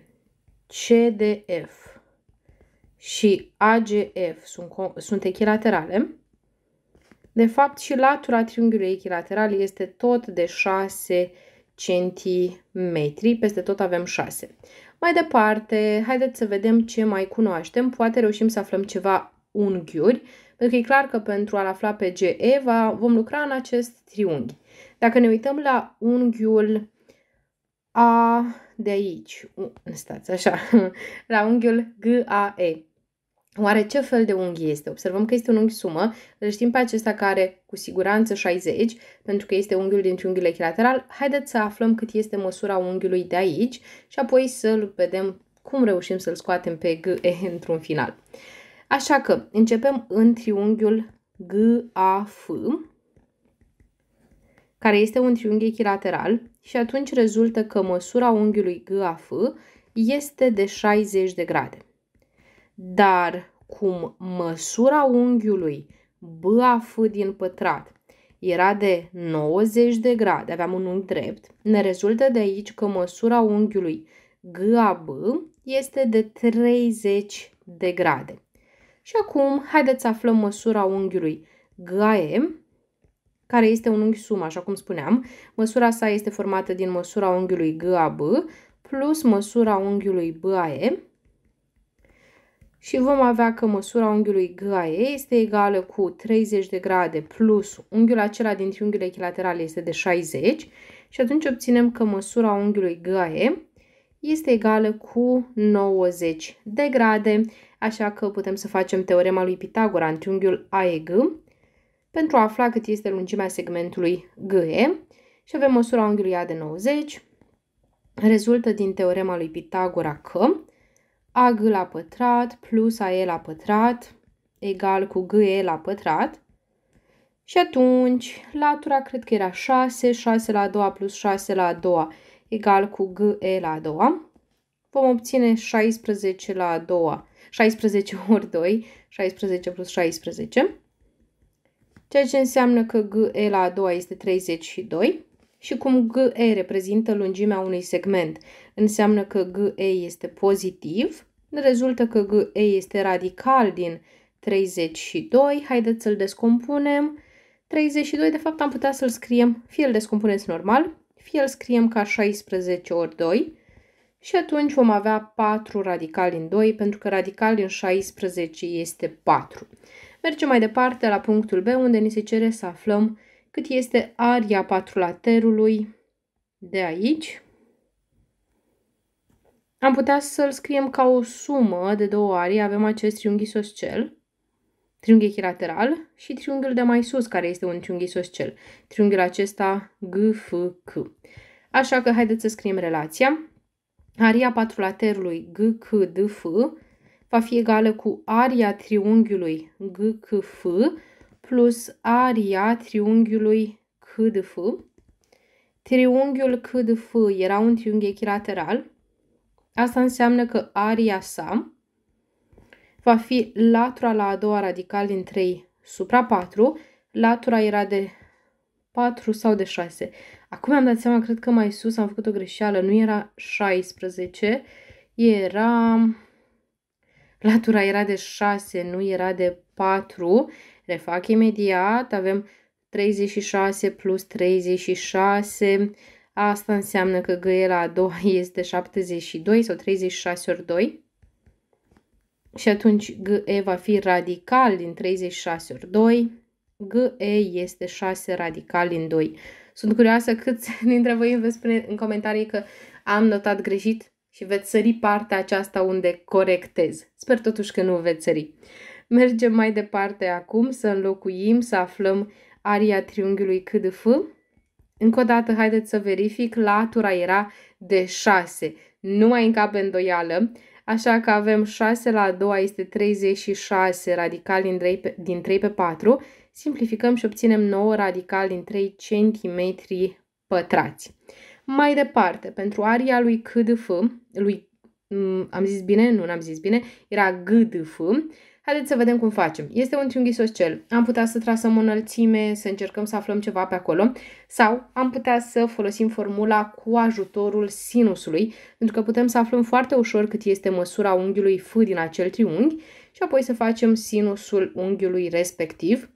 CDF și AGF sunt, sunt echilaterale. De fapt, și latura triunghiului echilateral este tot de 6 cm centimetri, peste tot avem 6. Mai departe, haideți să vedem ce mai cunoaștem, poate reușim să aflăm ceva unghiuri, pentru că e clar că pentru a-l afla pe GE vom lucra în acest triunghi. Dacă ne uităm la unghiul A de aici, stați așa, la unghiul GAE, Oare ce fel de unghi este? Observăm că este un unghi sumă, îl știm pe acesta care cu siguranță 60, pentru că este unghiul din triunghiul echilateral. Haideți să aflăm cât este măsura unghiului de aici și apoi să-l vedem cum reușim să-l scoatem pe GE într-un final. Așa că începem în triunghiul GAF, care este un triunghi echilateral și atunci rezultă că măsura unghiului GAF este de 60 de grade dar cum măsura unghiului BAF din pătrat era de 90 de grade, aveam un unghi drept, ne rezultă de aici că măsura unghiului GAB este de 30 de grade. Și acum, haideți să aflăm măsura unghiului GAE, care este un unghi sum, așa cum spuneam. Măsura sa este formată din măsura unghiului GAB plus măsura unghiului BAE, și vom avea că măsura unghiului GAE este egală cu 30 de grade plus unghiul acela din triunghiul echilateral este de 60 și atunci obținem că măsura unghiului GAE este egală cu 90 de grade, așa că putem să facem teorema lui Pitagora în triunghiul AEG pentru a afla cât este lungimea segmentului GE și avem măsura unghiului A de 90. Rezultă din teorema lui Pitagora că AG la pătrat plus a e la pătrat egal cu g e la pătrat. Și atunci, latura cred că era 6, 6 la 2 plus 6 la 2 egal cu g e la 2. Vom obține 16 la 2, 16 ori 2, 16 plus 16, ceea ce înseamnă că g e la 2 este 32. Și cum g e reprezintă lungimea unui segment, înseamnă că g e este pozitiv, Rezultă că GE este radical din 32. Haideți să-l descompunem. 32, de fapt, am putea să-l scriem, fie îl descompuneți normal, fie îl scriem ca 16 ori 2 și atunci vom avea 4 radical din 2, pentru că radical din 16 este 4. Mergem mai departe la punctul B, unde ni se cere să aflăm cât este aria patrulaterului de aici. Am putea să-l scriem ca o sumă de două arii. Avem acest triunghi isoscel, triunghi echilateral și triunghiul de mai sus, care este un triunghi isoscel. Triunghiul acesta GFC. Așa că haideți să scriem relația. Aria patrulaterului GKDF va fi egală cu aria triunghiului GKF plus aria triunghiului KDF. Triunghiul KDF era un triunghi echilateral, Asta înseamnă că aria sa va fi latura la a doua radical din 3 supra 4. Latura era de 4 sau de 6. Acum am dat seama, cred că mai sus am făcut o greșeală. Nu era 16, era... Latura era de 6, nu era de 4. Refac imediat. Avem 36 plus 36 Asta înseamnă că găiera a doua este 72 sau 36 ori 2. Și atunci GE va fi radical din 36 ori 2. GE este 6 radical din 2. Sunt curioasă câți dintre voi îmi veți spune în comentarii că am notat greșit și veți sări partea aceasta unde corectez. Sper totuși că nu veți sări. Mergem mai departe acum să înlocuim, să aflăm aria triunghiului CDF. Încă o dată, haideți să verific, latura era de 6. Nu mai încape îndoială, așa că avem 6 la 2 este 36 radical din 3, pe, din 3 pe 4. Simplificăm și obținem 9 radical din 3 cm pătrați. Mai departe, pentru aria lui KDF, lui, mm, am zis bine? Nu, n-am zis bine, era GDF, Haideți să vedem cum facem. Este un triunghi social. Am putea să trasăm o înălțime, să încercăm să aflăm ceva pe acolo sau am putea să folosim formula cu ajutorul sinusului, pentru că putem să aflăm foarte ușor cât este măsura unghiului F din acel triunghi și apoi să facem sinusul unghiului respectiv.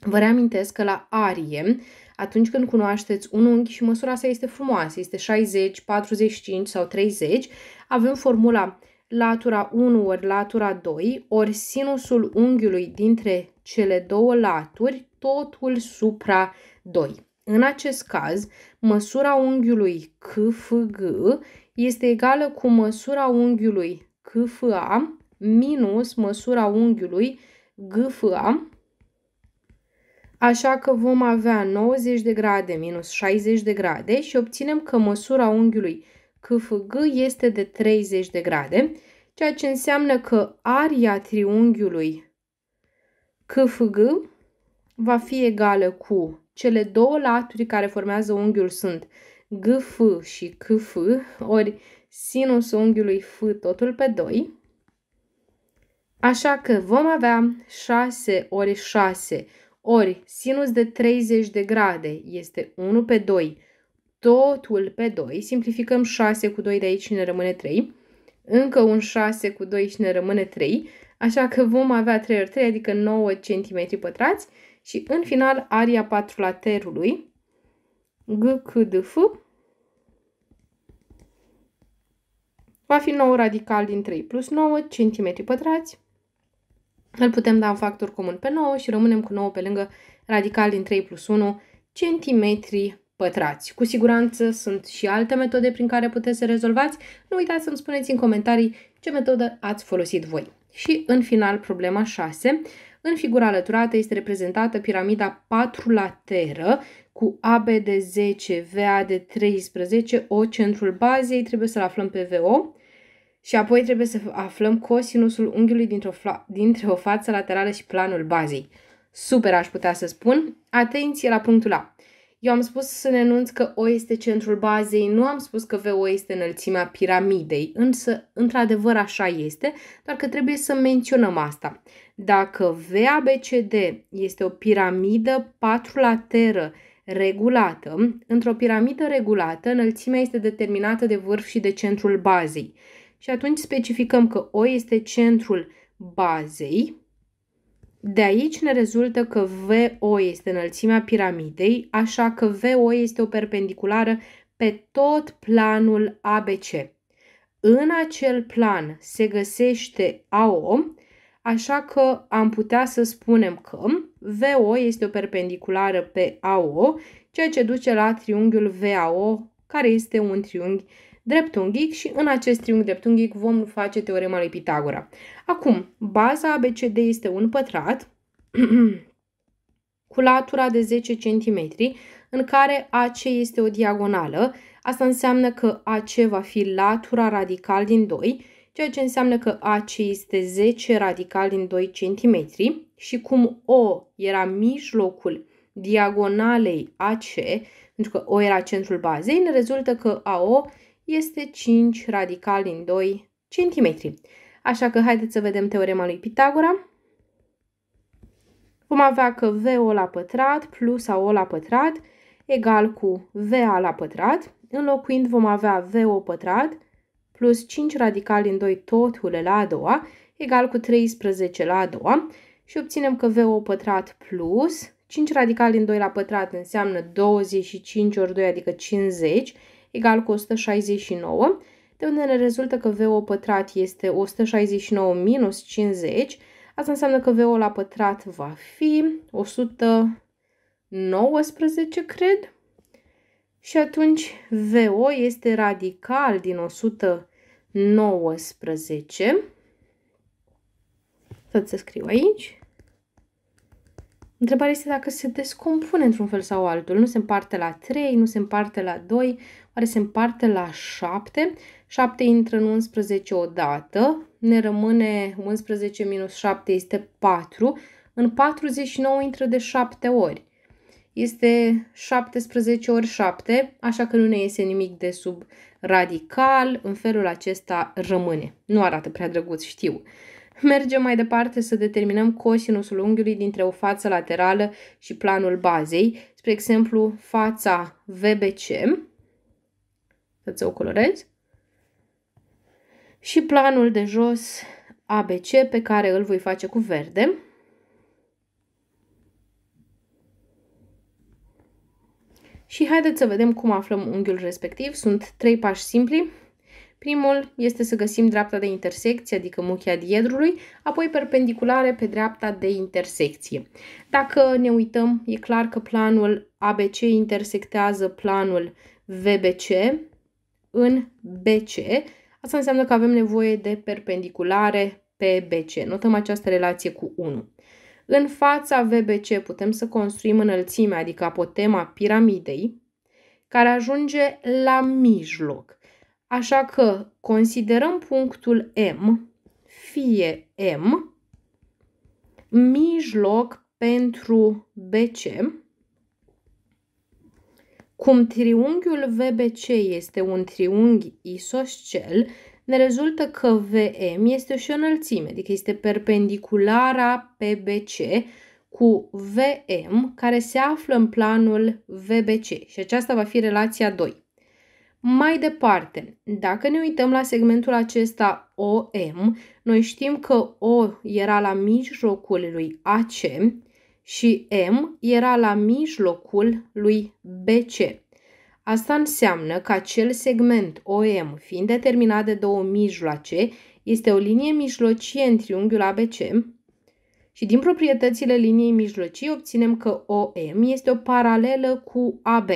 Vă reamintesc că la arie, atunci când cunoașteți un unghi și măsura sa este frumoasă, este 60, 45 sau 30, avem formula latura 1 ori latura 2 ori sinusul unghiului dintre cele două laturi, totul supra 2. În acest caz, măsura unghiului KFG este egală cu măsura unghiului KFA minus măsura unghiului GFA, așa că vom avea 90 de grade minus 60 de grade și obținem că măsura unghiului KFG KFG este de 30 de grade, ceea ce înseamnă că aria triunghiului KFG va fi egală cu cele două laturi care formează unghiul sunt GF și KF, ori sinus unghiului F totul pe 2. Așa că vom avea 6 ori 6 ori sinus de 30 de grade este 1 pe 2 totul pe 2, simplificăm 6 cu 2 de aici și ne rămâne 3, încă un 6 cu 2 și ne rămâne 3, așa că vom avea 3 ori 3, adică 9 cm pătrați și în final aria 4 laterului, g, c, d, f, va fi 9 radical din 3 plus 9 cm pătrați. Îl putem da în factor comun pe 9 și rămânem cu 9 pe lângă radical din 3 plus 1 cm pătrați. Cu siguranță sunt și alte metode prin care puteți să rezolvați. Nu uitați să-mi spuneți în comentarii ce metodă ați folosit voi. Și în final, problema 6. În figura alăturată este reprezentată piramida patrulateră cu AB de 10, VA de 13, O centrul bazei, trebuie să-l aflăm pe VO și apoi trebuie să aflăm cosinusul unghiului dintre o, dintre o față laterală și planul bazei. Super aș putea să spun. Atenție la punctul A. Eu am spus să ne enunț că O este centrul bazei, nu am spus că VO este înălțimea piramidei, însă într-adevăr așa este, doar că trebuie să menționăm asta. Dacă VABCD este o piramidă patrulateră regulată, într-o piramidă regulată înălțimea este determinată de vârf și de centrul bazei. Și atunci specificăm că O este centrul bazei, de aici ne rezultă că VO este înălțimea piramidei, așa că VO este o perpendiculară pe tot planul ABC. În acel plan se găsește AO, așa că am putea să spunem că VO este o perpendiculară pe AO, ceea ce duce la triunghiul VAO, care este un triunghi dreptunghic și în acest triunghi dreptunghic vom face teorema lui Pitagora. Acum, baza ABCD este un pătrat cu latura de 10 cm, în care AC este o diagonală. Asta înseamnă că AC va fi latura radical din 2, ceea ce înseamnă că AC este 10 radical din 2 cm și cum O era mijlocul diagonalei AC, pentru că O era centrul bazei, ne rezultă că AO este 5 radical din 2 cm. Așa că haideți să vedem teorema lui Pitagora. Vom avea că VO la pătrat plus AO la pătrat egal cu VA la pătrat. Înlocuind vom avea VO pătrat plus 5 radical din 2 totul la a doua egal cu 13 la a doua și obținem că VO pătrat plus 5 radical din 2 la pătrat înseamnă 25 ori 2, adică 50, egal cu 169, de unde ne rezultă că o pătrat este 169 minus 50, asta înseamnă că o la pătrat va fi 119, cred, și atunci v o este radical din 119. Să-ți scriu aici. Întrebarea este dacă se descompune într-un fel sau altul. Nu se împarte la 3, nu se împarte la 2 care se împarte la 7. 7 intră în 11 odată, ne rămâne 11 minus 7 este 4. În 49 intră de 7 ori. Este 17 ori 7, așa că nu ne iese nimic de sub radical. În felul acesta rămâne. Nu arată prea drăguț, știu. Mergem mai departe să determinăm cosinusul unghiului dintre o față laterală și planul bazei, spre exemplu fața VBC, să-ți o colorezi. Și planul de jos ABC pe care îl voi face cu verde. Și haideți să vedem cum aflăm unghiul respectiv. Sunt trei pași simpli. Primul este să găsim dreapta de intersecție, adică muchia diedrului, apoi perpendiculare pe dreapta de intersecție. Dacă ne uităm, e clar că planul ABC intersectează planul VBC, în BC. Asta înseamnă că avem nevoie de perpendiculare pe BC. Notăm această relație cu 1. În fața VBC putem să construim înălțimea, adică apotema piramidei, care ajunge la mijloc. Așa că considerăm punctul M, fie M, mijloc pentru BC, cum triunghiul VBC este un triunghi isoscel, ne rezultă că VM este și o înălțime, adică este perpendiculara PBC cu VM care se află în planul VBC și aceasta va fi relația 2. Mai departe, dacă ne uităm la segmentul acesta OM, noi știm că O era la mijlocul lui AC, și M era la mijlocul lui BC. Asta înseamnă că acel segment OM, fiind determinat de două mijloace, este o linie mijlocie în triunghiul ABC și din proprietățile liniei mijlocii obținem că OM este o paralelă cu AB.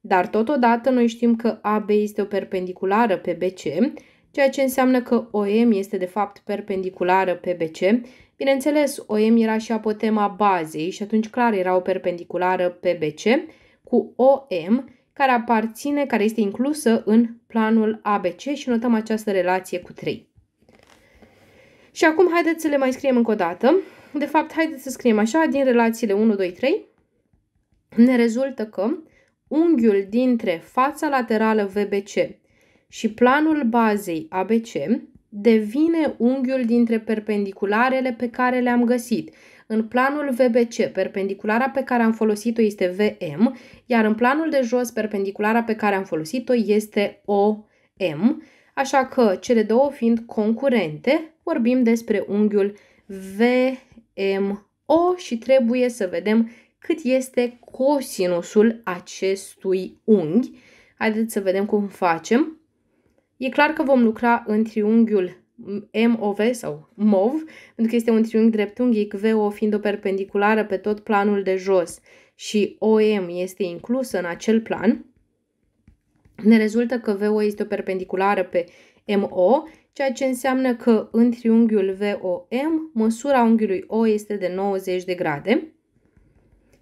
Dar totodată noi știm că AB este o perpendiculară pe BC, ceea ce înseamnă că OM este de fapt perpendiculară pe BC Bineînțeles, OM era și apotema bazei și atunci clar era o perpendiculară PBC cu OM care aparține, care este inclusă în planul ABC și notăm această relație cu 3. Și acum haideți să le mai scriem încă o dată. De fapt, haideți să scriem așa, din relațiile 1, 2, 3, ne rezultă că unghiul dintre fața laterală VBC și planul bazei ABC devine unghiul dintre perpendicularele pe care le-am găsit. În planul VBC, perpendiculara pe care am folosit-o este VM, iar în planul de jos, perpendiculara pe care am folosit-o este OM, așa că cele două fiind concurente, vorbim despre unghiul VMO și trebuie să vedem cât este cosinusul acestui unghi. Haideți să vedem cum facem. E clar că vom lucra în triunghiul MOV sau MOV, pentru că este un triunghi dreptunghic, VO fiind o perpendiculară pe tot planul de jos și OM este inclusă în acel plan, ne rezultă că VO este o perpendiculară pe MO, ceea ce înseamnă că în triunghiul VOM măsura unghiului O este de 90 de grade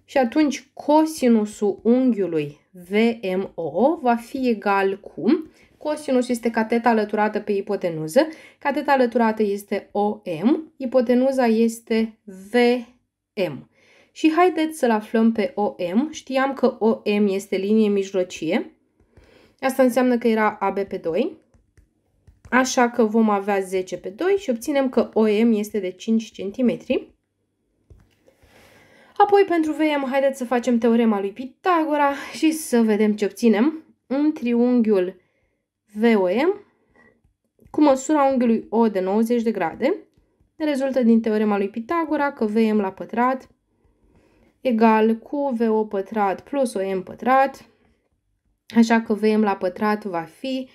și atunci cosinusul unghiului VMO va fi egal cu Cosinus este cateta alăturată pe ipotenuză. Cateta alăturată este OM, ipotenuza este VM. Și haideți să-l aflăm pe OM. Știam că OM este linie mijlocie. Asta înseamnă că era AB pe 2. Așa că vom avea 10 pe 2 și obținem că OM este de 5 cm. Apoi pentru VM haideți să facem teorema lui Pitagora și să vedem ce obținem. În triunghiul VOM cu măsura unghiului O de 90 de grade rezultă din teorema lui Pitagora că VM la pătrat egal cu VO pătrat plus OM pătrat, așa că VM la pătrat va fi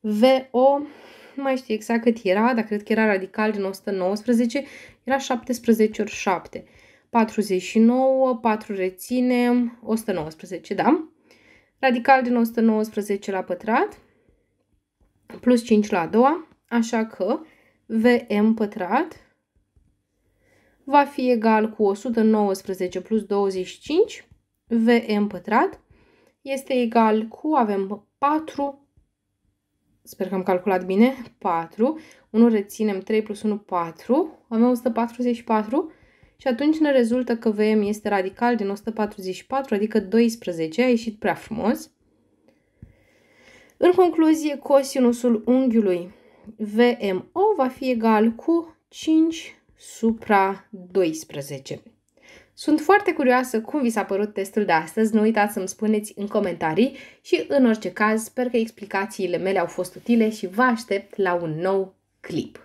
VO, nu mai știu exact cât era, dar cred că era radical din 119, era 17 ori 7. 49, 4 reținem, 119, da? Radical din 119 la pătrat plus 5 la a doua, așa că VM pătrat va fi egal cu 119 plus 25 VM pătrat este egal cu, avem 4, sper că am calculat bine, 4, 1 reținem 3 plus 1, 4, avem 144 și atunci ne rezultă că VM este radical din 144, adică 12, a ieșit prea frumos. În concluzie, cosinusul unghiului VMO va fi egal cu 5 supra 12. Sunt foarte curioasă cum vi s-a părut testul de astăzi, nu uitați să-mi spuneți în comentarii și în orice caz sper că explicațiile mele au fost utile și vă aștept la un nou clip.